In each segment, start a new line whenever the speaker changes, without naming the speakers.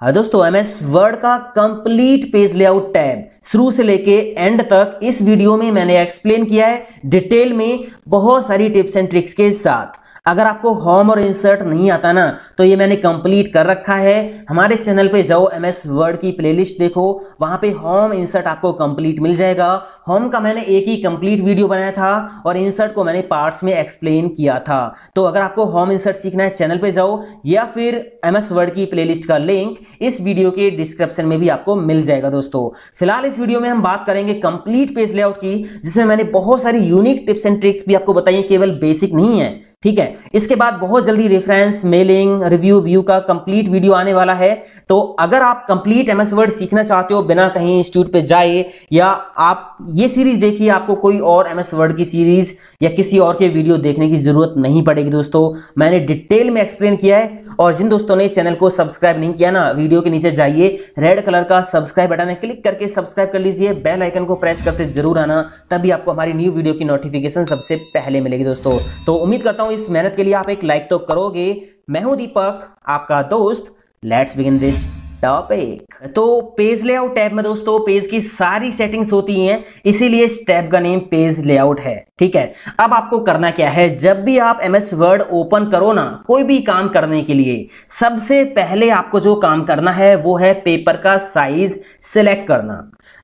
हाँ दोस्तों M S Word का कंप्लीट पेज लेआउट टैब शुरू से लेके एंड तक इस वीडियो में मैंने एक्सप्लेन किया है डिटेल में बहुत सारी टिप्स एंड ट्रिक्स के साथ अगर आपको होम और इंसर्ट नहीं आता ना तो ये मैंने कंप्लीट कर रखा है हमारे चैनल पे जाओ एम एस वर्ड की प्लेलिस्ट देखो वहाँ पे होम इंसर्ट आपको कंप्लीट मिल जाएगा होम का मैंने एक ही कंप्लीट वीडियो बनाया था और इंसर्ट को मैंने पार्ट्स में एक्सप्लेन किया था तो अगर आपको होम इंसर्ट सीखना है चैनल पर जाओ या फिर एम एस वर्ड की प्ले का लिंक इस वीडियो के डिस्क्रिप्शन में भी आपको मिल जाएगा दोस्तों फिलहाल इस वीडियो में हम बात करेंगे कंप्लीट पेज लेआउट की जिसमें मैंने बहुत सारी यूनिक टिप्स एंड ट्रिक्स भी आपको बताई केवल बेसिक नहीं है ठीक है इसके बाद बहुत जल्दी रेफरेंस मेलिंग रिव्यू व्यू का कंप्लीट वीडियो आने वाला है तो अगर आप कंप्लीट एमएस वर्ड सीखना चाहते हो बिना कहीं इंस्टीट्यूट पे जाए या आप ये सीरीज देखिए आपको कोई और एमएस वर्ड की सीरीज या किसी और के वीडियो देखने की जरूरत नहीं पड़ेगी दोस्तों मैंने डिटेल में एक्सप्लेन किया है और जिन दोस्तों ने चैनल को सब्सक्राइब नहीं किया ना वीडियो के नीचे जाइए रेड कलर का सब्सक्राइब बटन है क्लिक करके सब्सक्राइब कर लीजिए बेल आइकन को प्रेस करते जरूर आना तभी आपको हमारी न्यू वीडियो की नोटिफिकेशन सबसे पहले मिलेगी दोस्तों तो उम्मीद करता हूँ इस मेहनत के लिए आप एक लाइक तो करोगे मैं हूँ दीपक आपका दोस्त लेट्स बिगिन दिस टॉपिक तो पेज लेआउट टैब में दोस्तों पेज की सारी सेटिंग्स होती हैं इसीलिए इस टैब का नेम पेज लेआउट है ठीक है अब आपको करना क्या है जब भी आप एम एस वर्ड ओपन करो ना कोई भी काम करने के लिए सबसे पहले आपको जो काम करना है वो है पेपर का साइज सिलेक्ट करना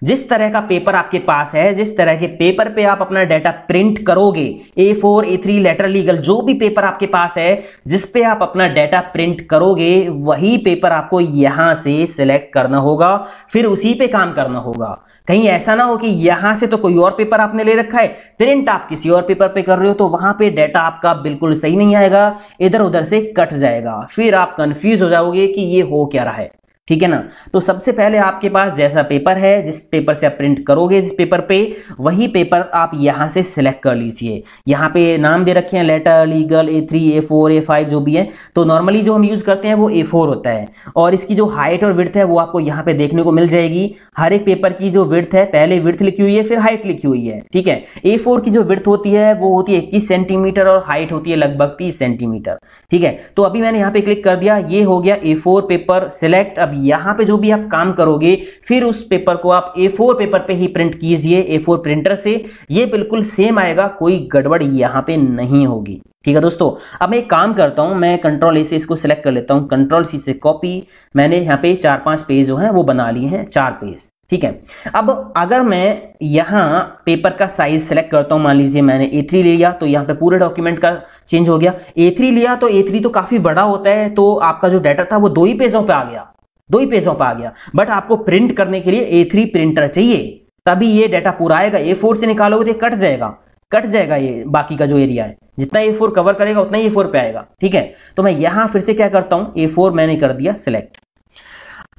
जिस तरह का पेपर आपके पास है जिस तरह के पेपर पे आप अपना डाटा प्रिंट करोगे A four A three letter legal जो भी पेपर आपके पास है जिस पे आप अपना डाटा प्रिंट करोगे वही पेपर आपको यहां से सिलेक्ट करना होगा फिर उसी पे काम करना होगा कहीं ऐसा ना हो कि यहां से तो कोई और पेपर आपने ले रखा है प्रिंट आप किसी और पेपर पे कर रहे हो तो वहां पे डाटा आपका बिल्कुल सही नहीं आएगा इधर उधर से कट जाएगा फिर आप कंफ्यूज हो जाओगे कि ये हो क्या रहा है ठीक है ना तो सबसे पहले आपके पास जैसा पेपर है जिस पेपर से आप प्रिंट करोगे जिस पेपर पे वही पेपर आप यहाँ से सिलेक्ट कर लीजिए यहाँ पे नाम दे रखे हैं letter legal A three A four A five जो भी है तो नॉर्मली जो हम यूज़ करते हैं वो ए फोर होता है और इसकी जो हाइट और विर्थ है वो आपको यहाँ पे देखने को मिल जाएगी हर एक पेपर की जो विर्थ है पहले विर्थ लिखी हुई है फिर हाइट लिखी हुई है ठीक है ए की जो विर्थ होती है वो होती है इक्कीस सेंटीमीटर और हाइट होती है लगभग तीस सेंटीमीटर ठीक है तो अभी मैंने यहाँ पे क्लिक कर दिया ये हो गया ए पेपर सिलेक्ट अब यहां पे जो भी आप काम करोगे फिर उस पेपर को आप ए फोर पेपर पे ही प्रिंट कीजिए ए फोर प्रिंटर से ये बिल्कुल सेम आएगा कोई गड़बड़ यहां पे नहीं होगी ठीक है दोस्तों अब मैं एक काम करता हूं मैं कंट्रोल ए से इसको सिलेक्ट कर लेता हूं कंट्रोल सी से कॉपी मैंने यहाँ पे चार पांच पेज जो है वो बना लिए हैं चार पेज ठीक है अब अगर मैं यहां पेपर का साइज सेलेक्ट करता हूं मान लीजिए मैंने ए थ्री लिया तो यहां पे पूरे डॉक्यूमेंट का चेंज हो गया ए थ्री लिया तो ए थ्री तो काफ़ी बड़ा होता है तो आपका जो डाटा था वो दो ही पेजों पे आ गया दो ही पेजों पर आ गया बट आपको प्रिंट करने के लिए ए थ्री प्रिंटर चाहिए तभी ये डाटा पूरा आएगा ए फोर से निकालोगे तो कट जाएगा कट जाएगा ये बाकी का जो एरिया है जितना ए फोर कवर करेगा उतना ही ए फोर पे आएगा ठीक है तो मैं यहां फिर से क्या करता हूँ ए फोर मैंने कर दिया सिलेक्ट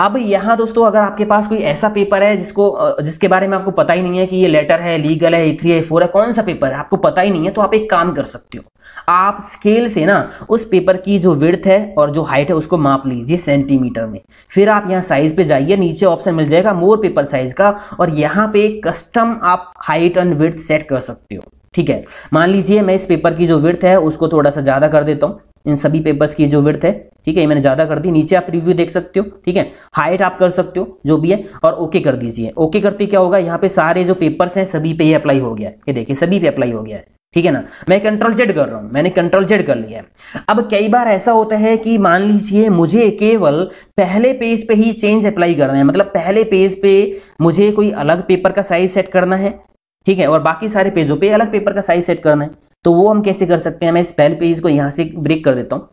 अब यहाँ दोस्तों अगर आपके पास कोई ऐसा पेपर है जिसको जिसके बारे में आपको पता ही नहीं है कि ये लेटर है लीगल है थ्री है फोर है कौन सा पेपर है आपको पता ही नहीं है तो आप एक काम कर सकते हो आप स्केल से ना उस पेपर की जो विर्थ है और जो हाइट है उसको माप लीजिए सेंटीमीटर में फिर आप यहाँ साइज पे जाइए नीचे ऑप्शन मिल जाएगा मोर पेपर साइज का और यहाँ पे कस्टम आप हाइट एंड विर्थ सेट कर सकते हो ठीक है मान लीजिए मैं इस पेपर की जो विर्थ है उसको थोड़ा सा ज़्यादा कर देता हूँ इन सभी पेपर्स की जो विर्थ है ठीक है मैंने ज़्यादा कर दी नीचे आप रिव्यू देख सकते हो ठीक है हाइट आप कर सकते हो जो भी है और ओके कर दीजिए ओके करते क्या होगा यहाँ पे सारे जो पेपर्स हैं सभी पे ही अप्लाई हो गया है ये देखिए सभी पे अप्लाई हो गया है ठीक है ना मैं कंट्रोल जेड कर रहा हूँ मैंने कंट्रोल जेड कर लिया है अब कई बार ऐसा होता है कि मान लीजिए मुझे केवल पहले पेज पे ही चेंज अप्लाई करना है मतलब पहले पेज पे मुझे कोई अलग पेपर का साइज सेट करना है ठीक है और बाकी सारे पेजों पे अलग पेपर का साइज सेट करना है तो वो हम कैसे कर सकते हैं मैं इस पहले पेज को यहाँ से ब्रेक कर देता हूँ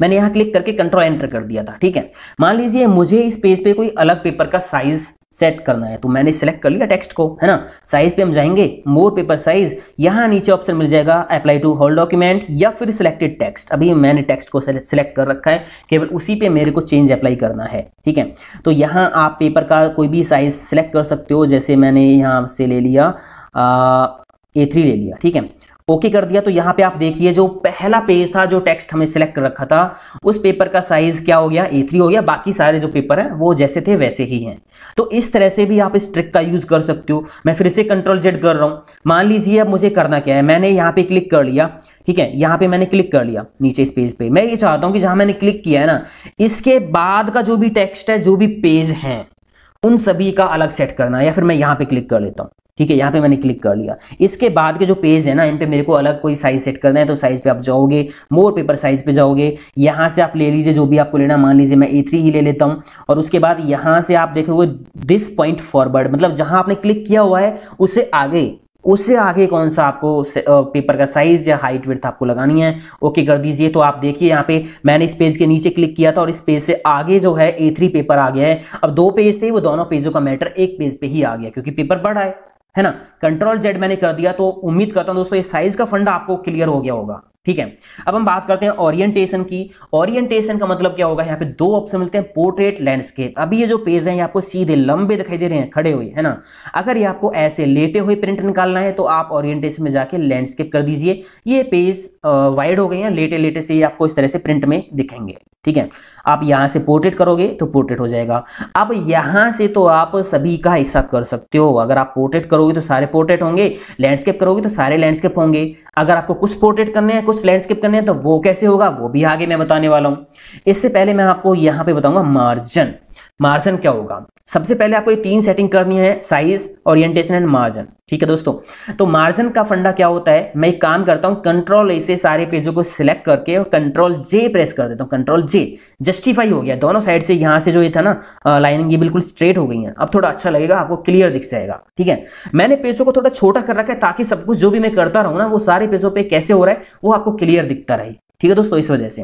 मैंने यहाँ क्लिक करके कंट्रोल एंटर कर दिया था ठीक है मान लीजिए मुझे इस पेज पे कोई अलग पेपर का साइज सेट करना है तो मैंने सेलेक्ट कर लिया टेक्स्ट को है ना साइज पे हम जाएंगे मोर पेपर साइज यहाँ नीचे ऑप्शन मिल जाएगा अप्लाई टू होल डॉक्यूमेंट या फिर सिलेक्टेड टेक्स्ट अभी मैंने टेक्स्ट को सिलेक्ट कर रखा है केवल उसी पे मेरे को चेंज अप्लाई करना है ठीक है तो यहाँ आप पेपर का कोई भी साइज सेलेक्ट कर सकते हो जैसे मैंने यहाँ से ले लिया ए थ्री ले लिया ठीक है ओके कर दिया तो यहाँ पे आप देखिए जो पहला पेज था जो टेक्स्ट हमें सिलेक्ट कर रखा था उस पेपर का साइज क्या हो गया ए थ्री हो गया बाकी सारे जो पेपर हैं वो जैसे थे वैसे ही हैं तो इस तरह से भी आप इस ट्रिक का यूज कर सकते हो मैं फिर से कंट्रोल जेड कर रहा हूँ मान लीजिए अब मुझे करना क्या है मैंने यहाँ पे क्लिक कर लिया ठीक है यहाँ पे मैंने क्लिक कर लिया नीचे इस पेज पे मैं ये चाहता हूँ कि जहां मैंने क्लिक किया है ना इसके बाद का जो भी टेक्स्ट है जो भी पेज है उन सभी का अलग सेट करना है या फिर मैं यहाँ पे क्लिक कर लेता हूँ ठीक है यहाँ पे मैंने क्लिक कर लिया इसके बाद के जो पेज है ना इन पे मेरे को अलग कोई साइज सेट करना है तो साइज पे आप जाओगे मोर पेपर साइज पे जाओगे यहाँ से आप ले लीजिए जो भी आपको लेना मान लीजिए मैं ए थ्री ही ले लेता हूँ और उसके बाद यहाँ से आप देखोगे दिस पॉइंट फॉरवर्ड मतलब जहाँ आपने क्लिक किया हुआ है उससे आगे उससे आगे कौन सा आपको पेपर का साइज या हाइट विर्थ आपको लगानी है ओके कर दीजिए तो आप देखिए यहाँ पे मैंने इस पेज के नीचे क्लिक किया था और इस पेज से आगे जो है ए थ्री पेपर आ गया है अब दो पेज थे वो दोनों पेजों का मैटर एक पेज पे ही आ गया क्योंकि पेपर बढ़ा है है ना कंट्रोल जेड मैंने कर दिया तो उम्मीद करता हूँ दोस्तों ये साइज का फंडा आपको क्लियर हो गया होगा ठीक है अब हम बात करते हैं ओरिएंटेशन की ओरिएंटेशन का मतलब क्या होगा यहाँ पे दो ऑप्शन मिलते हैं पोर्ट्रेट लैंडस्केप अभी ये जो पेज है ये आपको सीधे लंबे दिखाई दे रहे हैं खड़े हुए है ना अगर ये आपको ऐसे लेटे हुए प्रिंट निकालना है तो आप ओरिएंटेशन में जाके लैंडस्केप कर दीजिए ये पेज वाइड हो गए हैं लेटे लेटे से ये आपको इस तरह से प्रिंट में दिखेंगे ठीक है आप यहाँ से पोर्ट्रेट करोगे तो पोर्ट्रेट हो जाएगा अब यहाँ से तो आप सभी का एक साथ कर सकते हो अगर आप पोर्ट्रेट करोगे तो सारे पोर्ट्रेट होंगे लैंडस्केप करोगे तो सारे लैंडस्केप होंगे अगर आपको कुछ पोर्ट्रेट करने हैं कुछ स्लाइड स्किप करने हैं तो वो कैसे होगा वो भी आगे मैं बताने वाला हूँ इससे पहले मैं आपको यहाँ पे बताऊंगा मार्जिन मार्जिन क्या होगा सबसे पहले आपको ये तीन सेटिंग करनी है साइज ओरिएंटेशन एंड मार्जिन ठीक है दोस्तों तो मार्जिन का फंडा क्या होता है मैं एक काम करता हूँ कंट्रोल ए से सारे पेजों को सिलेक्ट करके और कंट्रोल जे प्रेस कर देता हूँ कंट्रोल जे जस्टिफाई हो गया दोनों साइड से यहाँ से जो ये था ना लाइनिंग ये बिल्कुल स्ट्रेट हो गई है अब थोड़ा अच्छा लगेगा आपको क्लियर दिख जाएगा ठीक है मैंने पेजों को थोड़ा छोटा कर रखा है ताकि सब कुछ जो भी मैं करता रहूँ ना वो सारे पेजों पर कैसे हो रहा है वो आपको क्लियर दिखता रहे ठीक है दोस्तों इस वजह से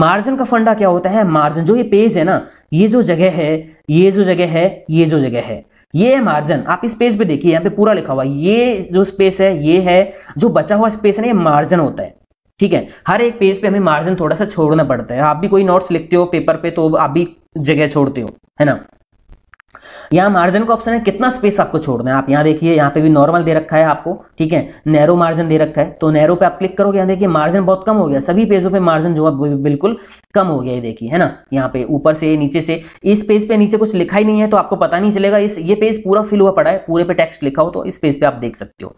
मार्जिन का फंडा क्या होता है मार्जिन जो ये पेज है ना ये जो जगह है ये जो जगह है ये जो जगह है ये है मार्जिन आप इस पेज पे देखिए यहाँ पे पूरा लिखा हुआ ये जो स्पेस है ये है जो बचा हुआ स्पेस है ना ये मार्जिन होता है ठीक है हर एक पेज पे हमें मार्जिन थोड़ा सा छोड़ना पड़ता है आप भी कोई नोट्स लिखते हो पेपर पे तो आप भी जगह छोड़ते हो है ना यहाँ मार्जिन का ऑप्शन है कितना स्पेस आपको छोड़ना है आप यहाँ देखिए यहाँ पे भी नॉर्मल दे रखा है आपको ठीक है नैरो मार्जिन दे रखा है तो नैरो पे आप क्लिक करोगे यहाँ देखिए मार्जिन बहुत कम हो गया सभी पेजों पे मार्जिन जो है बिल्कुल कम हो गया ये देखिए है ना यहाँ पे ऊपर से नीचे से इस पेज पे नीचे कुछ लिखा ही नहीं है तो आपको पता नहीं चलेगा इस ये पेज पूरा फिल हुआ पड़ा है पूरे पे टेक्स्ट लिखा हो तो इस पेज पे आप देख सकते हो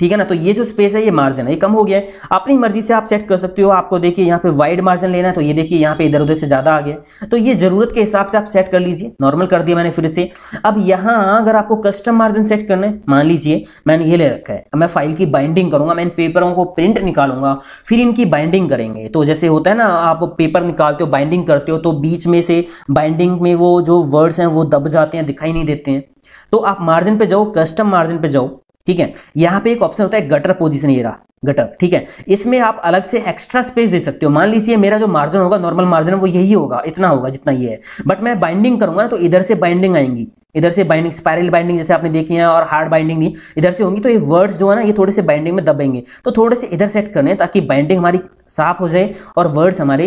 ठीक है ना तो ये जो स्पेस है ये मार्जिन है ये कम हो गया है अपनी मर्जी से आप सेट कर सकते हो आपको देखिए यहाँ पे वाइड मार्जिन लेना है तो ये देखिए यहाँ पे इधर उधर से ज़्यादा आ गया तो ये जरूरत के हिसाब से आप सेट कर लीजिए नॉर्मल कर दिया मैंने फिर से अब यहाँ अगर आपको कस्टम मार्जिन सेट करना है मान लीजिए मैंने ये ले रखा है मैं फाइल की बाइंडिंग करूंगा मैं इन पेपरों को प्रिंट निकालूंगा फिर इनकी बाइंडिंग करेंगे तो जैसे होता है ना आप पेपर निकालते हो बाइंडिंग करते हो तो बीच में से बाइंडिंग में वो जो वर्ड्स हैं वो दब जाते हैं दिखाई नहीं देते हैं तो आप मार्जिन पे जाओ कस्टम मार्जिन पे जाओ ठीक है यहाँ पे एक ऑप्शन होता है गटर पोजिशन ये रहा गटर ठीक है इसमें आप अलग से एक्स्ट्रा स्पेस दे सकते हो मान लीजिए मेरा जो मार्जिन होगा नॉर्मल मार्जिन वो यही होगा इतना होगा जितना ये है बट मैं बाइंडिंग करूंगा ना तो इधर से बाइंडिंग आएंगी इधर से बाइंडिंग स्पायरल बाइंडिंग जैसे आपने देखी है और हार्ड बाइंडिंग नहीं इधर से होंगी तो ये वर्ड्स जो है ना ये थोड़े से बाइंडिंग में दबेंगे तो थोड़े से इधर सेट करने ताकि बाइंडिंग हमारी साफ हो जाए और वर्ड्स हमारे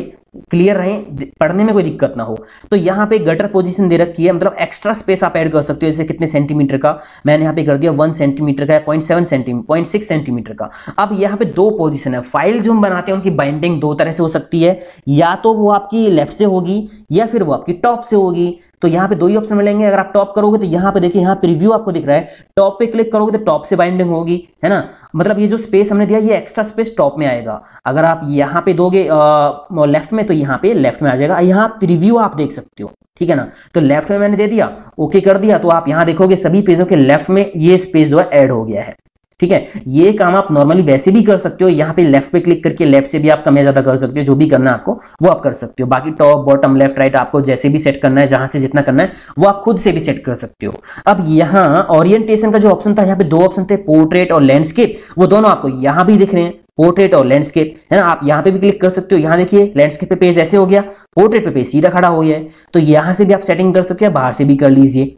क्लियर रहे पढ़ने में कोई दिक्कत ना हो तो यहाँ पे गटर पोजीशन दे रखी है मतलब एक्स्ट्रा स्पेस आप ऐड कर सकते हो जैसे कितने सेंटीमीटर का मैंने यहाँ पे कर दिया वन सेंटीमीटर का point seven centimetre point six centimetre का अब यहाँ पे दो पोजीशन है फाइल जो हम बनाते हैं उनकी बाइंडिंग दो तरह से हो सकती है या तो वो आपकी लेफ्ट से होगी या फिर वो आपकी टॉप से होगी तो यहाँ पे दो ही ऑप्शन मिलेंगे अगर आप टॉप करोगे तो यहाँ पे देखिए यहाँ रिव्यू आपको दिख रहा है टॉप पे क्लिक करोगे तो टॉप से बाइंडिंग होगी है ना मतलब ये जो स्पेस हमने दिया ये एक्स्ट्रा स्पेस टॉप में आएगा अगर आप यहाँ पे दोगे लेफ्ट में तो यहाँ पे लेफ्ट में आ जाएगा यहाँ प्रीव्यू आप देख सकते हो ठीक है ना तो लेफ्ट में मैंने दे दिया ओके कर दिया तो आप यहाँ देखोगे सभी पेजों के लेफ्ट में ये स्पेस जो है एड हो गया है ठीक है ये काम आप नॉर्मली वैसे भी कर सकते हो यहाँ पे लेफ्ट पे क्लिक करके लेफ्ट से भी आप कम ज्यादा कर सकते हो जो भी करना है आपको वो आप कर सकते हो बाकी टॉप बॉटम लेफ्ट राइट आपको जैसे भी सेट करना है जहां से जितना करना है वो आप खुद से भी सेट कर सकते हो अब यहाँ ओरिएंटेशन का जो ऑप्शन था यहाँ पे दो ऑप्शन थे पोर्ट्रेट और लैंडस्केप वो दोनों आपको यहाँ भी दिख रहे हैं पोर्ट्रेट और लैंडस्केप है ना आप यहाँ पे भी क्लिक कर सकते हो यहाँ देखिए लैंडस्केप पे पेज ऐसे हो गया पोर्ट्रेट पे पेज सीधा खड़ा हो गया है तो यहाँ से भी आप सेटिंग कर सकते हो बाहर से भी कर लीजिए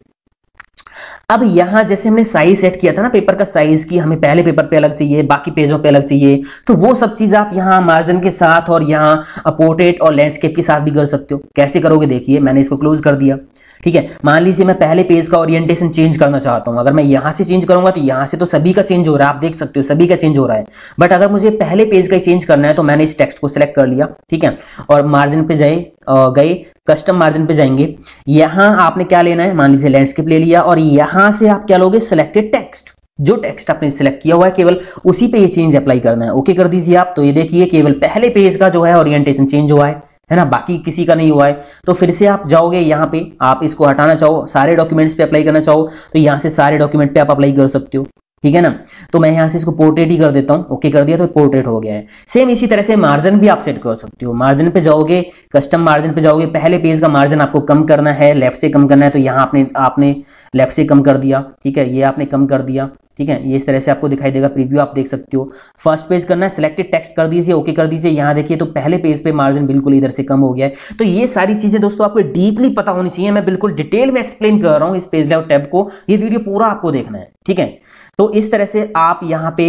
अब यहाँ जैसे हमने साइज सेट किया था ना पेपर का साइज कि हमें पहले पेपर पे अलग चाहिए बाकी पेजों पे अलग चाहिए तो वो सब चीज़ आप यहाँ मार्जिन के साथ और यहाँ पोर्ट्रेट और लैंडस्केप के साथ भी कर सकते हो कैसे करोगे देखिए मैंने इसको क्लोज कर दिया ठीक है मान लीजिए मैं पहले पेज का ओरिएंटेशन चेंज करना चाहता हूं अगर मैं यहां से चेंज करूंगा तो यहां से तो सभी का चेंज हो रहा है आप देख सकते हो सभी का चेंज हो रहा है बट अगर मुझे पहले पेज का ही चेंज करना है तो मैंने इस टेक्स्ट को सिलेक्ट कर लिया ठीक है और मार्जिन पे जाए गए कस्टम मार्जिन पे जाएंगे यहां आपने क्या लेना है मान लीजिए लैंडस्केप ले लिया और यहां से आप क्या लोगे सिलेक्टेड टेक्स्ट जो टेक्स्ट आपने सिलेक्ट किया हुआ है केवल उसी पे ये चेंज अप्लाई करना है ओके कर दीजिए आप तो ये देखिए केवल पहले पेज का जो है ओरिएंटेशन चेंज हुआ है है ना बाकी किसी का नहीं हुआ है तो फिर से आप जाओगे यहाँ पे आप इसको हटाना चाहो सारे डॉक्यूमेंट्स पे अप्लाई करना चाहो तो यहाँ से सारे डॉक्यूमेंट पे आप अप्लाई कर सकते हो ठीक है ना तो मैं यहां से इसको पोर्ट्रेट ही कर देता हूं ओके कर दिया तो पोर्ट्रेट हो गया है सेम इसी तरह से मार्जिन भी आप सेट कर सकते हो मार्जिन पे जाओगे कस्टम मार्जिन पे जाओगे पहले पेज का मार्जिन आपको कम करना है लेफ्ट से कम करना है तो यहाँ आपने आपने लेफ्ट से कम कर दिया ठीक है ये आपने कम कर दिया ठीक है ये इस तरह से आपको दिखाई देगा प्रीव्यू आप देख सकते हो फर्स्ट पेज करना है सिलेक्टेड टेक्स्ट कर दीजिए ओके कर दीजिए यहाँ देखिए तो पहले पेज पे मार्जिन बिल्कुल इधर से कम हो गया है तो ये सारी चीज़ें दोस्तों आपको डीपली पता होनी चाहिए मैं बिल्कुल डिटेल में एक्सप्लेन कर रहा हूँ इस पेज लेव टैब को ये वीडियो पूरा आपको देखना है ठीक है तो इस तरह से आप यहाँ पे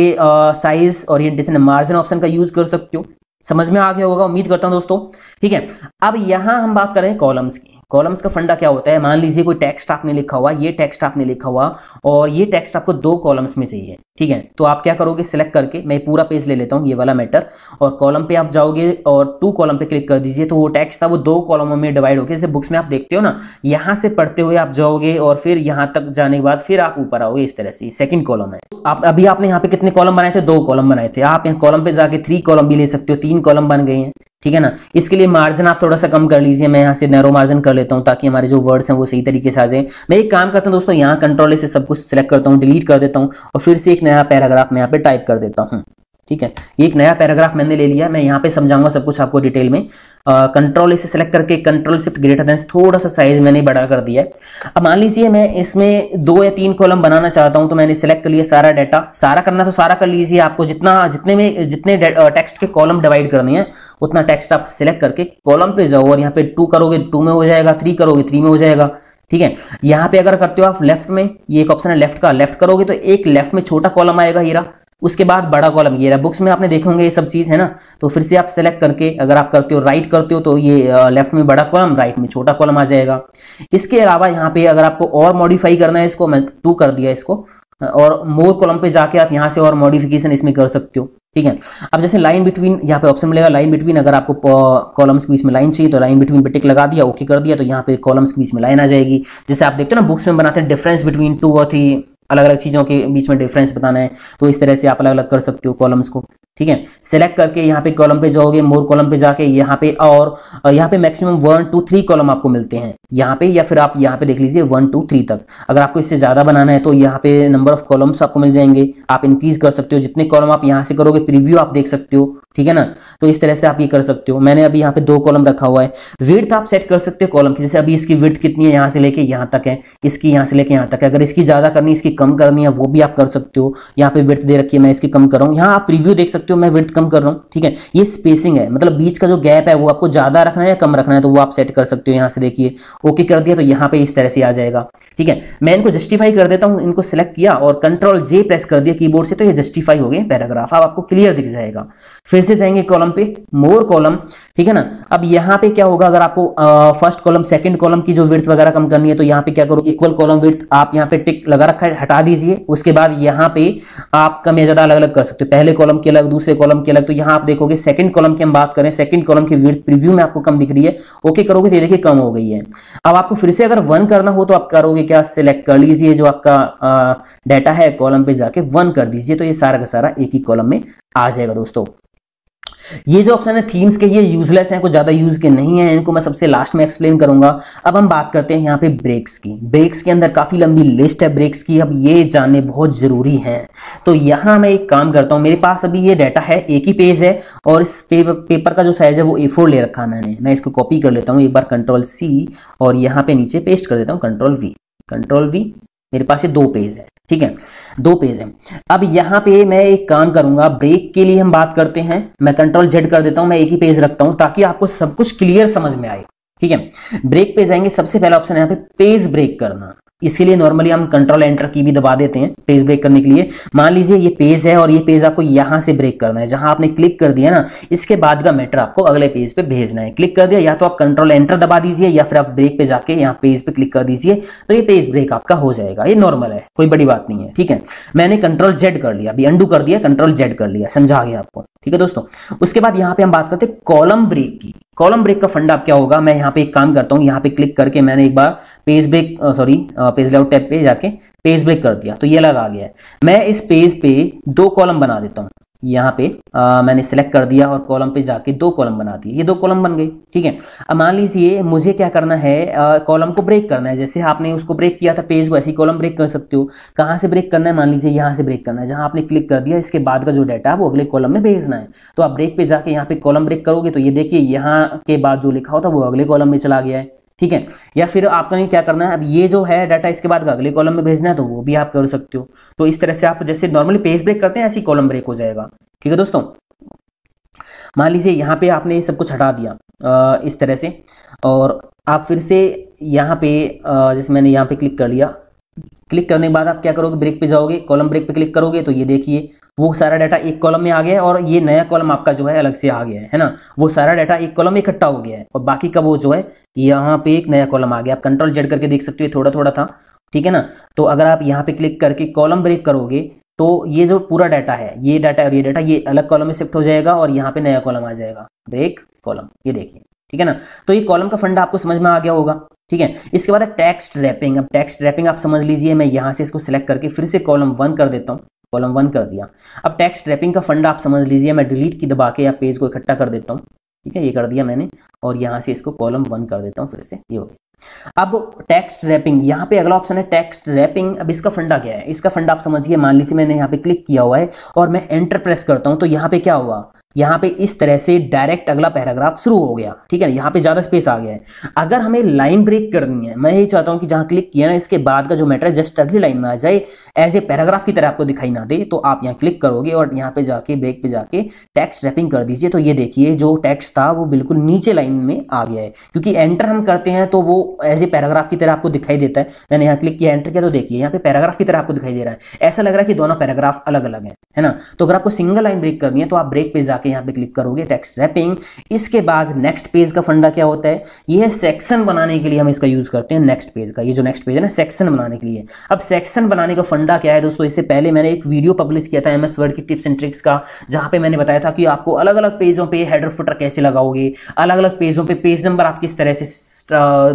साइज ओरिएंटेशन मार्जिन ऑप्शन का यूज कर सकते हो समझ में आ गया होगा उम्मीद करता हूँ दोस्तों ठीक है अब यहाँ हम बात करें कॉलम्स की कॉलम्स का फंडा क्या होता है मान लीजिए कोई टेक्स्ट आपने लिखा हुआ ये टेक्स्ट आपने लिखा हुआ और ये टेक्स्ट आपको दो कॉलम्स में चाहिए ठीक है तो आप क्या करोगे सिलेक्ट करके मैं पूरा पेज ले लेता हूँ ये वाला मैटर और कॉलम पे आप जाओगे और टू कॉलम पे क्लिक कर दीजिए तो वो टेक्स्ट था वो दो कॉलमों में डिवाइड होकर जैसे बुक्स में आप देखते हो ना यहाँ से पढ़ते हुए आप जाओगे और फिर यहाँ तक जाने के बाद फिर आप ऊपर आओगे इस तरह से सेकंड कॉलम है आप अभी आपने यहाँ पे कितने कॉलम बनाए थे दो कॉलम बनाए थे आप यहाँ कॉलम पे जाके थ्री कॉलम भी ले सकते हो तीन कॉलम बन गए हैं ठीक है ना इसके लिए मार्जिन आप थोड़ा सा कम कर लीजिए मैं यहाँ से नैरो मार्जिन कर लेता हूँ ताकि हमारे जो वर्ड्स हैं वो सही तरीके से आ जाए मैं एक काम करता हूँ दोस्तों यहाँ कंट्रोल से सब कुछ सेलेक्ट करता हूँ डिलीट कर देता हूँ और फिर से एक नया पैराग्राफ मैं यहाँ पे टाइप कर देता हूँ ठीक है ये एक नया पैराग्राफ मैंने ले लिया मैं यहाँ पे समझाऊंगा सब कुछ आपको डिटेल में कंट्रोल इसे सेलेक्ट करके कंट्रोल शिफ्ट ग्रेटर देन थोड़ा सा साइज मैंने बड़ा कर दिया है अब मान लीजिए मैं इसमें दो या तीन कॉलम बनाना चाहता हूँ तो मैंने सेलेक्ट कर लिया सारा डाटा सारा करना तो सारा कर लीजिए आपको जितना जितने में जितने टेक्स्ट के कॉलम डिवाइड करने हैं उतना टेक्स्ट आप सिलेक्ट करके कॉलम पे जाओ और यहाँ पे टू करोगे टू में हो जाएगा थ्री करोगे थ्री में हो जाएगा ठीक है यहाँ पे अगर करते हो आप लेफ्ट में ये एक ऑप्शन है लेफ्ट का लेफ्ट करोगे तो एक लेफ्ट में छोटा कॉलम आएगा हीरा उसके बाद बड़ा कॉलम ये रहा बुक्स में आपने देखे होंगे ये सब चीज़ है ना तो फिर से आप सेलेक्ट करके अगर आप करते हो राइट करते हो तो ये लेफ्ट में बड़ा कॉलम राइट में छोटा कॉलम आ जाएगा इसके अलावा यहाँ पे अगर आपको और मॉडिफाई करना है इसको मैं टू कर दिया इसको और मोर कॉलम पे जाके आप यहाँ से और मॉडिफिकेशन इसमें कर सकते हो ठीक है अब जैसे लाइन बिटवीन यहाँ पे ऑप्शन मिलेगा लाइन बिटवीन अगर आपको कॉलम्स के बीच में लाइन चाहिए तो लाइन बिटवीन पे टिक लगा दिया ओके कर दिया तो यहाँ पे कॉलम्स के बीच में लाइन आ जाएगी जैसे आप देखते हो ना बुक्स में बनाते हैं डिफरेंस बिटवीन टू और थ्री अलग अलग चीज़ों के बीच में डिफरेंस बताना है तो इस तरह से आप अलग अलग कर सकते हो कॉलम्स को ठीक है सेलेक्ट करके यहाँ पे कॉलम पे जाओगे मोर कॉलम पे जाके यहाँ पे और यहाँ पे maximum one two three column आपको मिलते हैं यहाँ पे या फिर आप यहाँ पे देख लीजिए वन टू थ्री तक अगर आपको इससे ज़्यादा बनाना है तो यहाँ पे नंबर ऑफ कॉलम्स आपको मिल जाएंगे आप इंक्रीज कर सकते हो जितने कॉलम आप यहाँ से करोगे प्रीव्यू आप देख सकते हो ठीक है ना तो इस तरह से आप ये कर सकते हो मैंने अभी यहाँ पे दो कॉलम रखा हुआ है विर्थ आप सेट कर सकते हो कॉलम की जैसे अभी इसकी विर्थ कितनी है यहाँ से लेके यहाँ तक है इसकी यहाँ से लेके यहाँ तक है अगर इसकी ज़्यादा करनी है इसकी कम करनी है वो भी आप कर सकते हो यहाँ पे विर्थ दे रखी है मैं इसकी कम कर रहा हूँ यहाँ आप प्रीव्यू देख सकते सकते हो मैं विर्थ कम कर रहा हूँ ठीक है ये स्पेसिंग है मतलब बीच का जो गैप है वो आपको ज़्यादा रखना है या कम रखना है तो वो आप सेट कर सकते हो यहाँ से देखिए ओके कर दिया तो यहाँ पे इस तरह से आ जाएगा ठीक है मैं इनको जस्टिफाई कर देता हूँ इनको सेलेक्ट किया और कंट्रोल जे प्रेस कर दिया कीबोर्ड से तो ये जस्टिफाई हो गए पैराग्राफ अब आपको क्लियर दिख जाएगा फिर से जाएंगे कॉलम पे मोर कॉलम ठीक है ना अब यहाँ पे क्या होगा अगर आपको फर्स्ट कॉलम सेकंड कॉलम की जो विर्थ वगैरह कम करनी है तो यहाँ पे क्या करो इक्वल कॉलम विर्थ आप यहाँ पे टिक लगा रखा है हटा दीजिए उसके बाद यहाँ पे आप कम या ज्यादा अलग अलग कर सकते हो पहले कॉलम की अलग दूसरे कॉलम की अलग तो यहाँ आप देखोगे सेकंड कॉलम की हम बात करें सेकंड कॉलम की विर्थ प्रीव्यू में आपको कम दिख रही है ओके करोगे तो देखिए कम हो गई है अब आपको फिर से अगर वन करना हो तो आप करोगे क्या सिलेक्ट कर लीजिए जो आपका डाटा है कॉलम पे जाके वन कर दीजिए तो ये सारा का सारा एक ही कॉलम में आ जाएगा दोस्तों ये जो ऑप्शन है थीम्स के ये यूजलेस हैं कुछ ज़्यादा यूज के नहीं है इनको मैं सबसे लास्ट में एक्सप्लेन करूंगा अब हम बात करते हैं यहाँ पे ब्रेक्स की ब्रेक्स के अंदर काफ़ी लंबी लिस्ट है ब्रेक्स की अब ये जानने बहुत ज़रूरी हैं तो यहाँ मैं एक काम करता हूँ मेरे पास अभी ये डाटा है एक ही पेज है और इस पेपर, पेपर का जो साइज है वो ए ले रखा है मैंने मैं इसको कॉपी कर लेता हूँ एक बार कंट्रोल सी और यहाँ पर पे नीचे पेस्ट कर देता हूँ कंट्रोल वी कंट्रोल वी मेरे पास ये दो पेज है ठीक है दो पेज है अब यहां पे मैं एक काम करूंगा ब्रेक के लिए हम बात करते हैं मैं कंट्रोल जेड कर देता हूं मैं एक ही पेज रखता हूं ताकि आपको सब कुछ क्लियर समझ में आए ठीक है ब्रेक पे जाएंगे सबसे पहला ऑप्शन है यहां पे पेज ब्रेक करना इसके लिए नॉर्मली हम कंट्रोल एंटर की भी दबा देते हैं पेज ब्रेक करने के लिए मान लीजिए ये पेज है और ये पेज आपको यहाँ से ब्रेक करना है जहां आपने क्लिक कर दिया ना इसके बाद का मैटर आपको अगले पेज पे भेजना है क्लिक कर दिया या तो आप कंट्रोल एंटर दबा दीजिए या फिर आप ब्रेक पे जाके यहाँ पेज पे क्लिक कर दीजिए तो ये पेज ब्रेक आपका हो जाएगा ये नॉर्मल है कोई बड़ी बात नहीं है ठीक है मैंने कंट्रोल जेड कर लिया अभी अंडू कर दिया कंट्रोल जेड कर लिया समझा गया आपको ठीक है दोस्तों उसके बाद यहाँ पे हम बात करते हैं कॉलम ब्रेक की कॉलम ब्रेक का फंडा क्या होगा मैं यहाँ पे एक काम करता हूँ यहाँ पे क्लिक करके मैंने एक बार page break sorry page layout tab पे जाके पेज ब्रेक कर दिया तो ये लगा गया है मैं इस पेज पे दो कॉलम बना देता हूँ यहाँ पे आ, मैंने सेलेक्ट कर दिया और कॉलम पे जाके दो कॉलम बना दिए ये दो कॉलम बन गई ठीक है अब मान लीजिए मुझे क्या करना है कॉलम को ब्रेक करना है जैसे आपने उसको ब्रेक किया था पेज को ऐसी कॉलम ब्रेक कर सकते हो कहाँ से ब्रेक करना है मान लीजिए यहाँ से ब्रेक करना है जहाँ आपने क्लिक कर दिया इसके बाद का जो डाटा है वो अगले कॉलम में भेजना है तो आप ब्रेक पे जाके यहाँ पे कॉलम ब्रेक करोगे तो ये देखिए यहाँ के बाद जो लिखा होता है वो अगले कॉलम में चला गया है ठीक है या फिर आपको क्या करना है अब ये जो है डाटा इसके बाद अगले कॉलम में भेजना है तो वो भी आप कर सकते हो तो इस तरह से आप जैसे नॉर्मली पेज ब्रेक करते हैं ऐसे कॉलम ब्रेक हो जाएगा ठीक है दोस्तों मान लीजिए यहाँ पे आपने सब कुछ हटा दिया इस तरह से और आप फिर से यहाँ पे जैसे मैंने यहाँ पे क्लिक कर लिया क्लिक करने के बाद आप क्या करोगे ब्रेक पे जाओगे कॉलम ब्रेक पे क्लिक करोगे तो ये देखिए वो सारा डाटा एक कॉलम में आ गया है और ये नया कॉलम आपका जो है अलग से आ गया है है ना वो सारा डाटा एक कॉलम में इकट्ठा हो गया है और बाकी का वो जो है यहाँ पे एक नया कॉलम आ गया आप कंट्रोल जेड करके देख सकते हो थोड़ा थोड़ा था ठीक है ना तो अगर आप यहाँ पे क्लिक करके कॉलम ब्रेक करोगे तो ये जो पूरा डाटा है ये डाटा और ये डाटा ये अलग कॉलम में शिफ्ट हो जाएगा और यहाँ पे नया कॉलम आ जाएगा ब्रेक कॉलम ये देखिए ठीक है ना तो ये कॉलम का फंडा आपको समझ में आ गया होगा ठीक है इसके बाद टेक्स्ट रैपिंग अब टेक्स्ट रैपिंग आप समझ लीजिए मैं यहाँ से इसको सिलेक्ट करके फिर से कॉलम वन कर देता हूँ कॉलम वन कर दिया अब टेक्स्ट रैपिंग का फंड आप समझ लीजिए मैं डिलीट की दबा के या पेज को इकट्ठा कर देता हूँ ठीक है ये कर दिया मैंने और यहाँ से इसको कॉलम वन कर देता हूँ फिर से ये हो गया अब टेक्स्ट रैपिंग यहाँ पे अगला ऑप्शन है टेक्स्ट रैपिंग अब इसका फंडा क्या है इसका फंडा आप समझिए मान लीजिए मैंने यहाँ पे क्लिक किया हुआ है और मैं एंटर प्रेस करता हूँ तो यहाँ पे क्या हुआ यहाँ पे इस तरह से डायरेक्ट अगला पैराग्राफ शुरू हो गया ठीक है ना यहाँ पे ज़्यादा स्पेस आ गया है अगर हमें लाइन ब्रेक करनी है मैं यही चाहता हूँ कि जहाँ क्लिक किया ना इसके बाद का जो मैटर है जस्ट अगली लाइन में आ जाए एज ए पैराग्राफ की तरह आपको दिखाई ना दे तो आप यहाँ क्लिक करोगे और यहाँ पे जाके ब्रेक पे जाके टैक्स रैपिंग कर दीजिए तो ये देखिए जो टैक्स था वो बिल्कुल नीचे लाइन में आ गया है क्योंकि एंटर हम करते हैं तो वो एज ए पैराग्राफ की तरह आपको दिखाई देता है मैंने यहाँ क्लिक किया एंटर किया तो देखिए यहाँ पे पैराग्राफ की तरह आपको दिखाई दे रहा है ऐसा लग रहा है कि दोनों पैराग्राफ अलग अलग है ना तो अगर आपको सिंगल लाइन ब्रेक करनी है तो आप ब्रेक पे जाकर जाके यहाँ पे क्लिक करोगे टेक्स्ट रैपिंग इसके बाद नेक्स्ट पेज का फंडा क्या होता है ये है सेक्शन बनाने के लिए हम इसका यूज़ करते हैं नेक्स्ट पेज का ये जो नेक्स्ट पेज है ना सेक्शन बनाने के लिए अब सेक्शन बनाने का फंडा क्या है दोस्तों इससे पहले मैंने एक वीडियो पब्लिश किया था एम एस वर्ड की टिप्स एंड ट्रिक्स का जहाँ पे मैंने बताया था कि आपको अलग अलग पेजों पर हेडर फुटर कैसे लगाओगे अलग अलग पेजों पर पेज नंबर आप किस तरह से